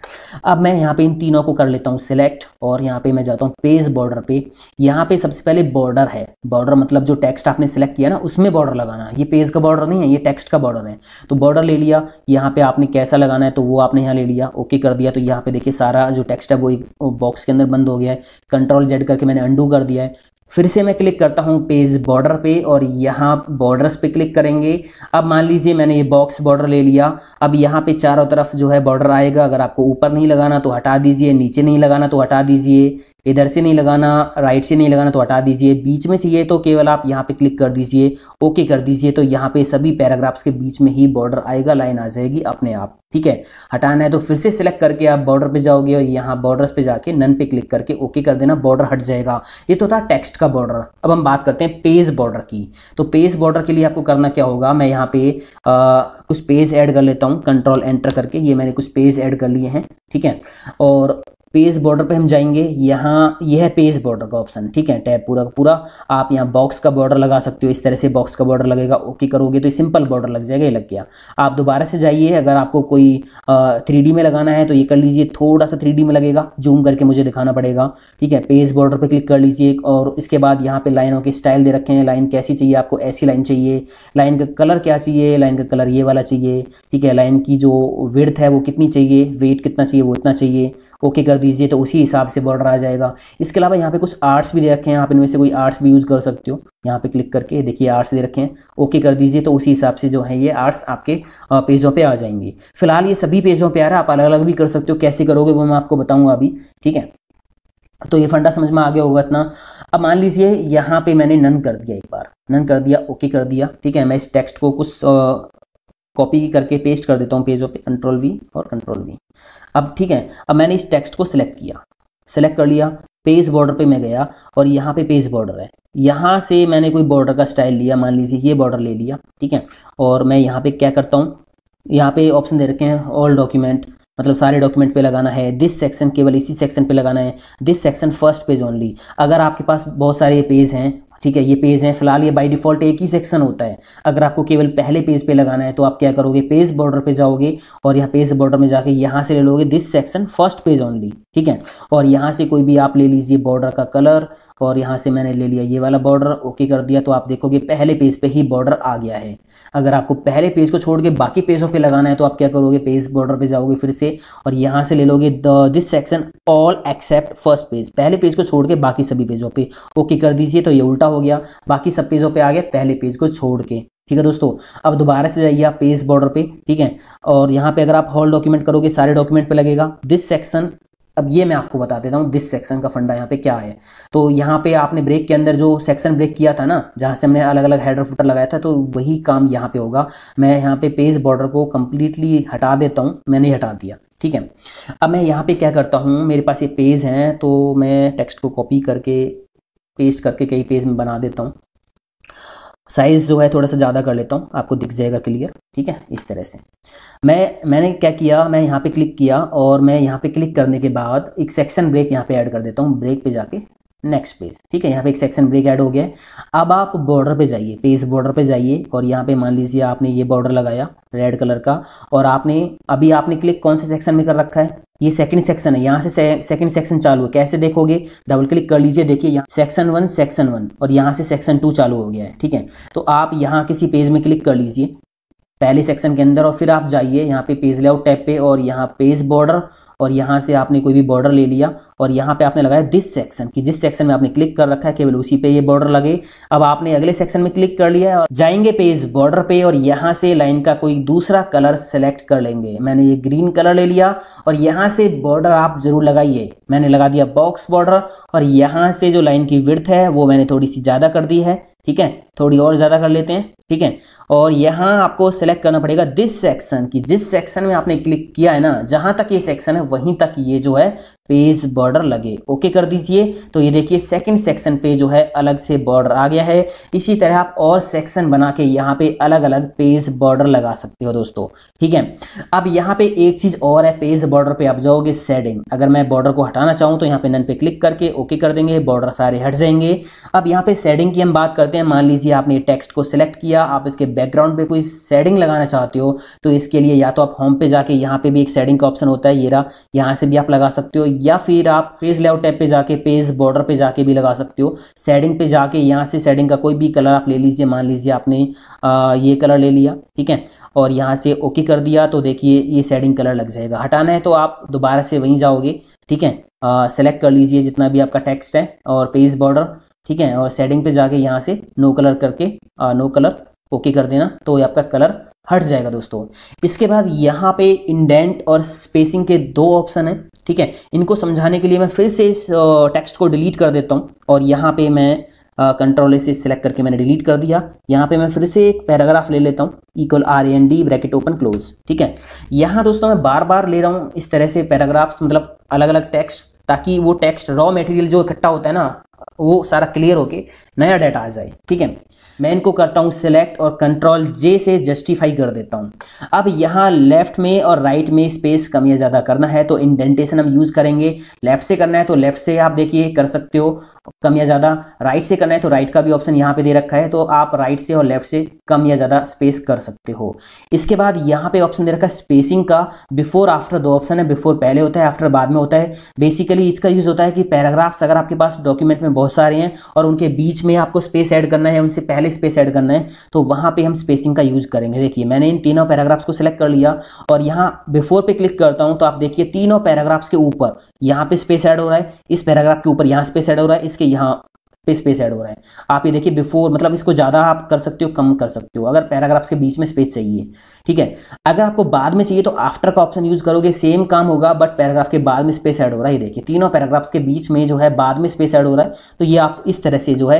अब मैं यहाँ पे इन तीनों को कर लेता हूँ सिलेक्ट और यहाँ पे मैं जाता हूँ पेज बॉर्डर पे यहाँ पे सबसे पहले बॉर्डर है बॉर्डर मतलब जो टेक्स्ट आपने सेलेक्ट किया ना उसमें बॉर्डर लगाना ये पेज का बॉर्डर नहीं है ये टेक्स्ट का बॉर्डर है तो बॉर्डर ले लिया यहाँ पे आपने कैसा लगाना है तो वो आपने यहाँ ले लिया ओके कर दिया तो यहाँ पे देखिए सारा जो टेक्स्ट है वो एक बॉक्स के अंदर बंद हो गया है कंट्रोल जेड करके मैंने अंडू कर दिया है फिर से मैं क्लिक करता हूँ पेज बॉर्डर पे और यहाँ बॉर्डर्स पे क्लिक करेंगे अब मान लीजिए मैंने ये बॉक्स बॉर्डर ले लिया अब यहाँ पे चारों तरफ जो है बॉर्डर आएगा अगर आपको ऊपर नहीं लगाना तो हटा दीजिए नीचे नहीं लगाना तो हटा दीजिए इधर से नहीं लगाना राइट से नहीं लगाना तो हटा दीजिए बीच में चाहिए तो केवल आप यहाँ पे क्लिक कर दीजिए ओके कर दीजिए तो यहाँ पे सभी पैराग्राफ्स के बीच में ही बॉर्डर आएगा लाइन आ जाएगी अपने आप ठीक है हटाना है तो फिर से सिलेक्ट करके आप बॉर्डर पे जाओगे और यहाँ बॉर्डर्स पे जाके नन पे क्लिक करके ओके कर देना बॉर्डर हट जाएगा ये तो था टेक्स्ट का बॉर्डर अब हम बात करते हैं पेज बॉर्डर की तो पेज बॉर्डर के लिए आपको करना क्या होगा मैं यहाँ पे आ, कुछ पेज ऐड कर लेता हूँ कंट्रोल एंटर करके ये मैंने कुछ पेज ऐड कर लिए हैं ठीक है और पेज बॉर्डर पे हम जाएंगे यहाँ यह है पेज बॉर्डर का ऑप्शन ठीक है टैब पूरा का पूरा आप यहाँ बॉक्स का बॉर्डर लगा सकते हो इस तरह से बॉक्स का बॉर्डर लगेगा ओके करोगे तो सिंपल बॉर्डर लग जाएगा ये लग गया आप दोबारा से जाइए अगर आपको कोई थ्री में लगाना है तो ये कर लीजिए थोड़ा सा थ्री में लगेगा जूम करके मुझे दिखाना पड़ेगा ठीक है पेज बॉर्डर पर क्लिक कर लीजिए और इसके बाद यहाँ पर लाइनों के स्टाइल दे रखे हैं लाइन कैसी चाहिए आपको ऐसी लाइन चाहिए लाइन का कलर क्या चाहिए लाइन का कलर ये वाला चाहिए ठीक है लाइन की जो विर्थ है वो कितनी चाहिए वेट कितना चाहिए वो इतना चाहिए ओके कर दीजिए तो उसी हिसाब से बॉर्डर आ जाएगा इसके अलावा यहाँ पे कुछ आर्ट्स भी दे रखे हैं आप इनमें से कोई आर्ट्स भी यूज़ कर सकते हो यहाँ पे क्लिक करके देखिए आर्ट्स दे रखे हैं ओके कर दीजिए तो उसी हिसाब से जो है ये आर्ट्स आपके पेजों पर आ जाएंगे फिलहाल ये सभी पेजों पर आ रहा है आप अलग अलग भी कर सकते हो कैसे करोगे वो मैं आपको बताऊँगा अभी ठीक है तो ये फंडा समझ में आ गया होगा इतना अब मान लीजिए यहाँ पे मैंने नन कर दिया एक बार नन कर दिया ओके कर दिया ठीक है मैं इस टेक्स्ट को कुछ कॉपी करके पेस्ट कर देता हूँ पेजों पे कंट्रोल वी और कंट्रोल वी अब ठीक है अब मैंने इस टेक्स्ट को सिलेक्ट किया सेलेक्ट कर लिया पेज बॉर्डर पे मैं गया और यहाँ पे पेज बॉर्डर है यहाँ से मैंने कोई बॉर्डर का स्टाइल लिया मान लीजिए ये बॉर्डर ले लिया ठीक है और मैं यहाँ पे क्या करता हूँ यहाँ पे ऑप्शन दे रखे हैं ऑल डॉक्यूमेंट मतलब सारे डॉक्यूमेंट पे लगाना है दिस सेक्शन केवल इसी सेक्शन पे लगाना है this section first page only अगर आपके पास बहुत सारे पेज हैं ठीक है ये पेज है फिलहाल ये बाय डिफ़ॉल्ट एक ही सेक्शन होता है अगर आपको केवल पहले पेज पे लगाना है तो आप क्या करोगे पेज बॉर्डर पे जाओगे और यहाँ पेज बॉर्डर में जाके यहाँ से ले लोगे this section first page only ठीक है और यहाँ से कोई भी आप ले लीजिए बॉर्डर का कलर और यहाँ से मैंने ले लिया ये वाला बॉर्डर ओके कर दिया तो आप देखोगे पहले पेज पे ही बॉर्डर आ गया है अगर आपको पहले पेज को छोड़ के बाकी पेजों पे लगाना है तो आप क्या करोगे पेज बॉर्डर पे जाओगे फिर से और यहाँ से ले लोगे the this section all except first page पहले पेज को छोड़ के बाकी सभी पेजों पे ओके कर दीजिए तो ये उल्टा हो गया बाकी सब पेजों पे आ गया पहले पेज को छोड़ के ठीक है दोस्तों अब दोबारा से जाइए आप पेज बॉर्डर पे ठीक है और यहाँ पे अगर आप हॉल डॉक्यूमेंट करोगे सारे डॉक्यूमेंट पे लगेगा दिस सेक्शन अब ये मैं आपको बता देता हूँ दिस सेक्शन का फंडा यहाँ पे क्या है तो यहाँ पे आपने ब्रेक के अंदर जो सेक्शन ब्रेक किया था ना जहाँ से हमने अलग अलग हेडर फुटर लगाया था तो वही काम यहाँ पे होगा मैं यहाँ पे पेज बॉर्डर को कम्प्लीटली हटा देता हूँ मैंने हटा दिया ठीक है अब मैं यहाँ पे क्या करता हूँ मेरे पास ये पेज हैं तो मैं टेक्स्ट को कॉपी करके पेस्ट करके कई पेज में बना देता हूँ साइज़ जो है थोड़ा सा ज़्यादा कर लेता हूँ आपको दिख जाएगा क्लियर ठीक है इस तरह से मैं मैंने क्या किया मैं यहाँ पे क्लिक किया और मैं यहाँ पे क्लिक करने के बाद एक सेक्शन ब्रेक यहाँ पे ऐड कर देता हूँ ब्रेक पे जाके नेक्स्ट पेज ठीक है यहाँ पे एक सेक्शन ब्रेक ऐड हो गया है अब आप बॉर्डर पे जाइए पेज बॉर्डर पे जाइए और यहाँ पे मान लीजिए आपने ये बॉर्डर लगाया रेड कलर का और आपने अभी आपने क्लिक कौन से सेक्शन में कर रखा है ये सेकंड सेक्शन है यहाँ से सेकंड सेक्शन चालू है कैसे देखोगे डबल क्लिक कर लीजिए देखिए यहाँ सेक्शन वन सेक्शन वन और यहाँ से सेक्शन टू चालू हो गया है ठीक है तो आप यहाँ किसी पेज में क्लिक कर लीजिए पहले सेक्शन के अंदर और फिर आप जाइए यहाँ पे पेज लेआउट टैप पे और यहाँ पेज बॉर्डर और यहाँ से आपने कोई भी बॉर्डर ले लिया और यहाँ पे आपने लगाया दिस सेक्शन कि जिस सेक्शन में आपने क्लिक कर रखा है केवल उसी पे ये बॉर्डर लगे अब आपने अगले सेक्शन में क्लिक कर लिया है और जाएंगे पे इस बॉर्डर पे और यहाँ से लाइन का कोई दूसरा कलर सेलेक्ट कर लेंगे मैंने ये ग्रीन कलर ले लिया और यहाँ से बॉर्डर आप ज़रूर लगाइए मैंने लगा दिया बॉक्स बॉर्डर और यहाँ से जो लाइन की विर्थ है वो मैंने थोड़ी सी ज़्यादा कर दी है ठीक है थोड़ी और ज़्यादा कर लेते हैं ठीक है और यहाँ आपको सेलेक्ट करना पड़ेगा दिस सेक्शन की जिस सेक्शन में आपने क्लिक किया है ना जहाँ तक ये सेक्शन है वहीं तक ये जो है पेज बॉर्डर लगे ओके कर दीजिए तो ये देखिए सेकंड सेक्शन पे जो है अलग से बॉर्डर आ गया है इसी तरह आप और सेक्शन बना के यहाँ पे अलग अलग पेज बॉर्डर लगा सकते हो दोस्तों ठीक है अब यहाँ पे एक चीज़ और है पेज बॉर्डर पे आप जाओगे सेडिंग अगर मैं बॉर्डर को हटाना चाहूँ तो यहाँ पे नन पे क्लिक करके ओके कर देंगे बॉर्डर सारे हट जाएंगे अब यहाँ पे सेडिंग की हम बात करते हैं मान लीजिए आपने टेक्स्ट को सिलेक्ट किया या आप इसके बैकग्राउंड पे कोई सेडिंग लगाना चाहते हो तो इसके लिए या तो आप होम पे जाके यहाँ पे भी एक सेडिंग का ऑप्शन होता है ये रहा यहाँ से भी आप लगा सकते हो या फिर आप पेज लेआउट टैब पे जाके पेज बॉर्डर पे जाके भी लगा सकते हो सेडिंग पे जाके यहाँ से सेडिंग का कोई भी कलर आप ले लीजिए मान लीजिए आपने आ, ये कलर ले लिया ठीक है और यहाँ से ओके कर दिया तो देखिए ये सेडिंग कलर लग जाएगा हटाना है तो आप दोबारा से वहीं जाओगे ठीक है सेलेक्ट कर लीजिए जितना भी आपका टेक्स्ट है और पेज बॉर्डर ठीक है और सेटिंग पे जाके यहाँ से नो कलर करके आ, नो कलर ओके कर देना तो ये आपका कलर हट जाएगा दोस्तों इसके बाद यहाँ पे इंडेंट और स्पेसिंग के दो ऑप्शन हैं ठीक है इनको समझाने के लिए मैं फिर से इस टेक्स्ट को डिलीट कर देता हूँ और यहाँ पे मैं कंट्रोल से सिलेक्ट करके मैंने डिलीट कर दिया यहाँ पे मैं फिर से एक पैराग्राफ ले लेता हूँ equal R N D bracket open close ठीक है यहाँ दोस्तों मैं बार बार ले रहा हूँ इस तरह से पैराग्राफ्स मतलब अलग अलग टेक्स्ट ताकि वो टेक्स्ट रॉ मटेरियल जो इकट्ठा होता है ना वो सारा क्लियर होके नया डाटा आ जाए ठीक है मैं इनको करता हूँ सिलेक्ट और कंट्रोल जे से जस्टिफाई कर देता हूँ अब यहाँ लेफ्ट में और राइट right में स्पेस कम या ज़्यादा करना है तो इंडेंटेशन हम यूज़ करेंगे लेफ्ट से करना है तो लेफ्ट से आप देखिए कर सकते हो कम या ज़्यादा राइट से करना है तो राइट का भी ऑप्शन यहाँ पे दे रखा है तो आप राइट से और लेफ्ट से कम या ज़्यादा स्पेस कर सकते हो इसके बाद यहाँ पर ऑप्शन दे रखा है स्पेसिंग का बिफोर आफ्टर दो ऑप्शन है बिफोर पहले होता है आफ्टर बाद में होता है बेसिकली इसका यूज़ होता है कि पैराग्राफ्स अगर आपके पास डॉक्यूमेंट में बहुत सारे हैं और उनके बीच में में आपको स्पेस ऐड करना है उनसे पहले स्पेस ऐड करना है तो वहाँ पे हम स्पेसिंग का यूज करेंगे देखिए मैंने इन तीनों पैराग्राफ्स को सिलेक्ट कर लिया और यहाँ बिफोर पे क्लिक करता हूँ तो आप देखिए तीनों पैराग्राफ्स के ऊपर यहाँ पे स्पेस ऐड हो रहा है इस पैराग्राफ के ऊपर यहाँ स्पेस ऐड हो रहा है इसके यहाँ पे स्पेस ऐड हो रहा है आप ये देखिए बिफोर मतलब इसको ज़्यादा आप कर सकते हो कम कर सकते हो अगर पैराग्राफ्स के बीच में स्पेस चाहिए ठीक है अगर आपको बाद में चाहिए तो आफ्टर का ऑप्शन यूज़ करोगे सेम काम होगा बट पैराग्राफ के बाद में स्पेस ऐड हो रहा है ये देखिए तीनों पैराग्राफ्स के बीच में जो है बाद में स्पेस ऐड हो रहा है तो ये आप इस तरह से जो है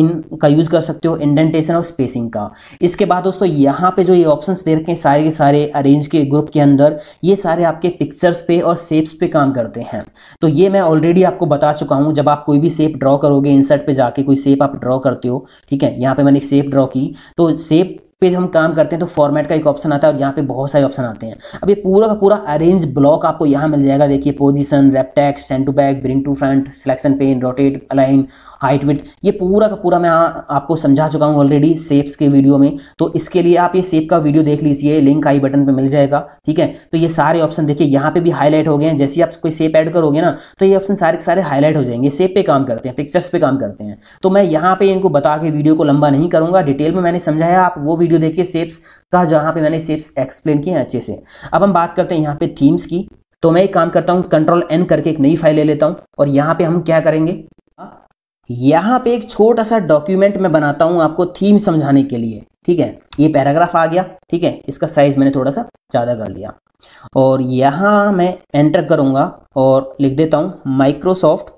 इन का यूज़ कर सकते हो इंडेंटेशन और स्पेसिंग का इसके बाद दोस्तों यहाँ पे जो ये ऑप्शन दे रखे हैं सारे के सारे अरेंज के ग्रुप के अंदर ये सारे आपके पिक्चर्स पे और सेप्स पे काम करते हैं तो ये मैं ऑलरेडी आपको बता चुका हूँ जब आप कोई भी सेप ड्रॉ करोगे इंसर्ट वेबसाइट पे जाके कोई सेप आप ड्रॉ करते हो ठीक है यहाँ पे मैंने एक सेप ड्रॉ की तो सेप पेज हम काम करते हैं तो फॉर्मेट का एक ऑप्शन आता है और यहाँ पे बहुत सारे ऑप्शन आते हैं अब ये पूरा का पूरा अरेंज ब्लॉक आपको यहाँ मिल जाएगा देखिए position wrap text send to back bring to front selection pane rotate align height with ये पूरा का पूरा मैं आ, आपको समझा चुका हूँ ऑलरेडी सेप्स के वीडियो में तो इसके लिए आप ये सेप का वीडियो देख लीजिए लिंक आई बटन पर मिल जाएगा ठीक है तो ये सारे ऑप्शन देखिए यहाँ पे भी हाईलाइट हो गए हैं जैसे आप कोई सेप एड करोगे ना तो ये ऑप्शन सारे के सारे हाईलाइट हो जाएंगे सेप पे काम करते हैं पिक्चर्स पे काम करते हैं तो मैं यहाँ पे इनको बता के वीडियो को लंबा नहीं करूँगा डिटेल में मैंने समझाया आप वो वीडियो देखिए सेप्स का जहाँ पे मैंने सेप्स एक्सप्लेन किए हैं अच्छे से अब हम बात करते हैं यहाँ पे थीम्स की तो मैं एक काम करता हूँ कंट्रोल एन करके एक नई फाइल ले लेता हूँ और यहाँ पे हम क्या करेंगे यहाँ पे एक छोटा सा डॉक्यूमेंट मैं बनाता हूँ आपको थीम समझाने के लिए ठीक है ये पैराग्राफ आ गया ठीक है इसका साइज मैंने थोड़ा सा ज़्यादा कर लिया और यहाँ मैं एंटर करूँगा और लिख देता हूँ माइक्रोसॉफ्ट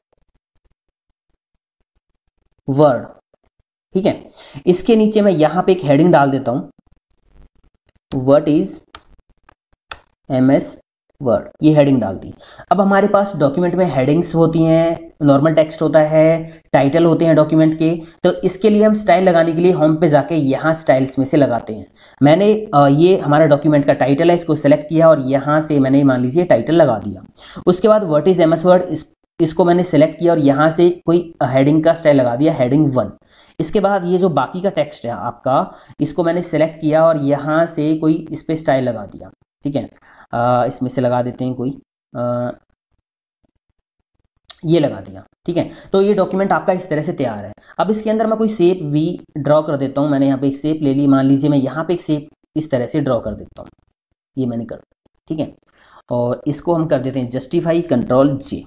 वर्ड ठीक है इसके नीचे मैं यहां पे एक हेडिंग डाल देता हूं what is M S Word ये हेडिंग डाल दी अब हमारे पास डॉक्यूमेंट में हेडिंग्स होती हैं नॉर्मल टेक्स्ट होता है टाइटल होते हैं डॉक्यूमेंट के तो इसके लिए हम स्टाइल लगाने के लिए होम पे जाके यहाँ स्टाइल्स में से लगाते हैं मैंने ये हमारा डॉक्यूमेंट का टाइटल है इसको सेलेक्ट किया और यहाँ से मैंने मान लीजिए टाइटल लगा दिया उसके बाद what is M S Word इस इसको मैंने सेलेक्ट किया और यहाँ से कोई हेडिंग का स्टाइल लगा दिया हेडिंग वन इसके बाद ये जो बाकी का टेक्स्ट है आपका इसको मैंने सेलेक्ट किया और यहाँ से कोई इस पर स्टाइल लगा दिया ठीक है इसमें से लगा देते हैं कोई आ, ये लगा दिया ठीक है तो ये डॉक्यूमेंट आपका इस तरह से तैयार है अब इसके अंदर मैं कोई सेप भी ड्रॉ कर देता हूँ मैंने यहाँ पर एक सेप ले ली मान लीजिए मैं यहाँ पे एक सेप इस तरह से ड्रॉ कर देता हूँ ये मैंने कर ठीक है और इसको हम कर देते हैं जस्टिफाई कंट्रोल जे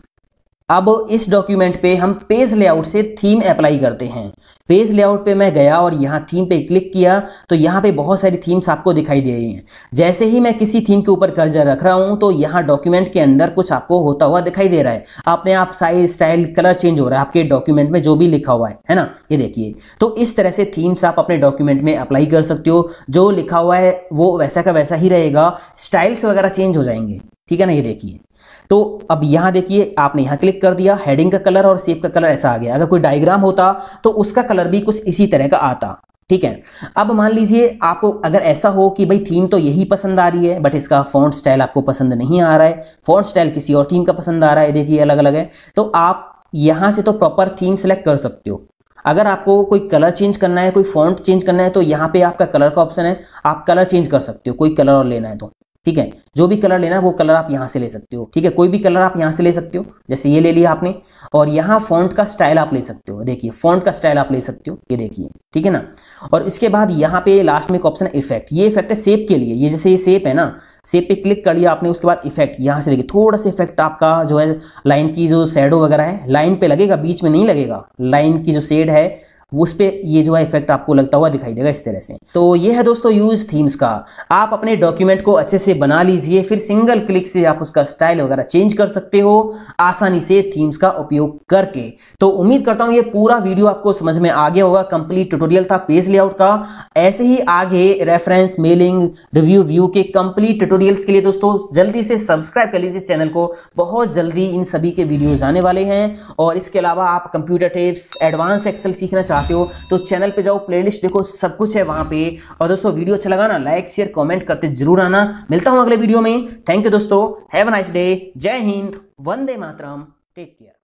अब इस डॉक्यूमेंट पे हम पेज लेआउट से थीम अप्लाई करते हैं पेज लेआउट पे मैं गया और यहाँ थीम पे क्लिक किया तो यहाँ पे बहुत सारी थीम्स आपको दिखाई दे रही हैं जैसे ही मैं किसी थीम के ऊपर कर्जा रख रहा हूँ तो यहाँ डॉक्यूमेंट के अंदर कुछ आपको होता हुआ दिखाई दे रहा है अपने आप साइज स्टाइल कलर चेंज हो रहा है आपके डॉक्यूमेंट में जो भी लिखा हुआ है है ना ये देखिए तो इस तरह से थीम्स आप अपने डॉक्यूमेंट में अप्लाई कर सकते हो जो लिखा हुआ है वो वैसा का वैसा ही रहेगा स्टाइल्स वगैरह चेंज हो जाएंगे ठीक है ना ये देखिए तो अब यहाँ देखिए आपने यहाँ क्लिक कर दिया हेडिंग का कलर और सेप का कलर ऐसा आ गया अगर कोई डायग्राम होता तो उसका कलर भी कुछ इसी तरह का आता ठीक है अब मान लीजिए आपको अगर ऐसा हो कि भाई थीम तो यही पसंद आ रही है बट इसका फॉन्ट स्टाइल आपको पसंद नहीं आ रहा है फॉन्ट स्टाइल किसी और थीम का पसंद आ रहा है देखिए अलग अलग है तो आप यहाँ से तो प्रॉपर थीम सेलेक्ट कर सकते हो अगर आपको कोई कलर चेंज करना है कोई फॉन्ट चेंज करना है तो यहाँ पे आपका कलर का ऑप्शन है आप कलर चेंज कर सकते हो कोई कलर और लेना है तो ठीक है जो भी कलर लेना है वो कलर आप यहाँ से ले सकते हो ठीक है कोई भी कलर आप यहाँ से ले सकते हो जैसे ये ले लिया आपने और यहाँ फॉन्ट का स्टाइल आप ले सकते हो देखिए फॉन्ट का स्टाइल आप ले सकते हो ये देखिए ठीक है ना और इसके बाद यहाँ पे लास्ट में एक ऑप्शन है इफेक्ट ये इफेक्ट है सेप के लिए ये जैसे ये सेप है ना सेप पे क्लिक कर लिया आपने उसके बाद इफेक्ट यहाँ से देखिए थोड़ा सा इफेक्ट आपका जो है लाइन की जो शेडो वगैरह है लाइन पे लगेगा बीच में नहीं लगेगा लाइन की जो शेड है उस पर ये जो है इफेक्ट आपको लगता हुआ दिखाई देगा इस तरह से तो ये है दोस्तों यूज थीम्स का आप अपने डॉक्यूमेंट को अच्छे से बना लीजिए फिर सिंगल क्लिक से आप उसका स्टाइल वगैरह चेंज कर सकते हो आसानी से थीम्स का उपयोग करके तो उम्मीद करता हूँ ये पूरा वीडियो आपको समझ में आ गया होगा कंप्लीट ट्यूटोरियल था पेज लेआउट का ऐसे ही आगे रेफरेंस मेलिंग रिव्यू व्यू के कंप्लीट ट्यूटोरियल्स के लिए दोस्तों जल्दी से सब्सक्राइब कर लीजिए चैनल को बहुत जल्दी इन सभी के वीडियोज आने वाले हैं और इसके अलावा आप कंप्यूटर टिप्स एडवांस एक्सेल सीखना चाहते चाहते हो तो चैनल पे जाओ प्लेलिस्ट देखो सब कुछ है वहां पे और दोस्तों वीडियो अच्छा लगा ना लाइक शेयर कमेंट करते जरूर आना मिलता हूँ अगले वीडियो में थैंक यू दोस्तों हैव अ नाइस डे जय हिंद वंदे मातरम टेक केयर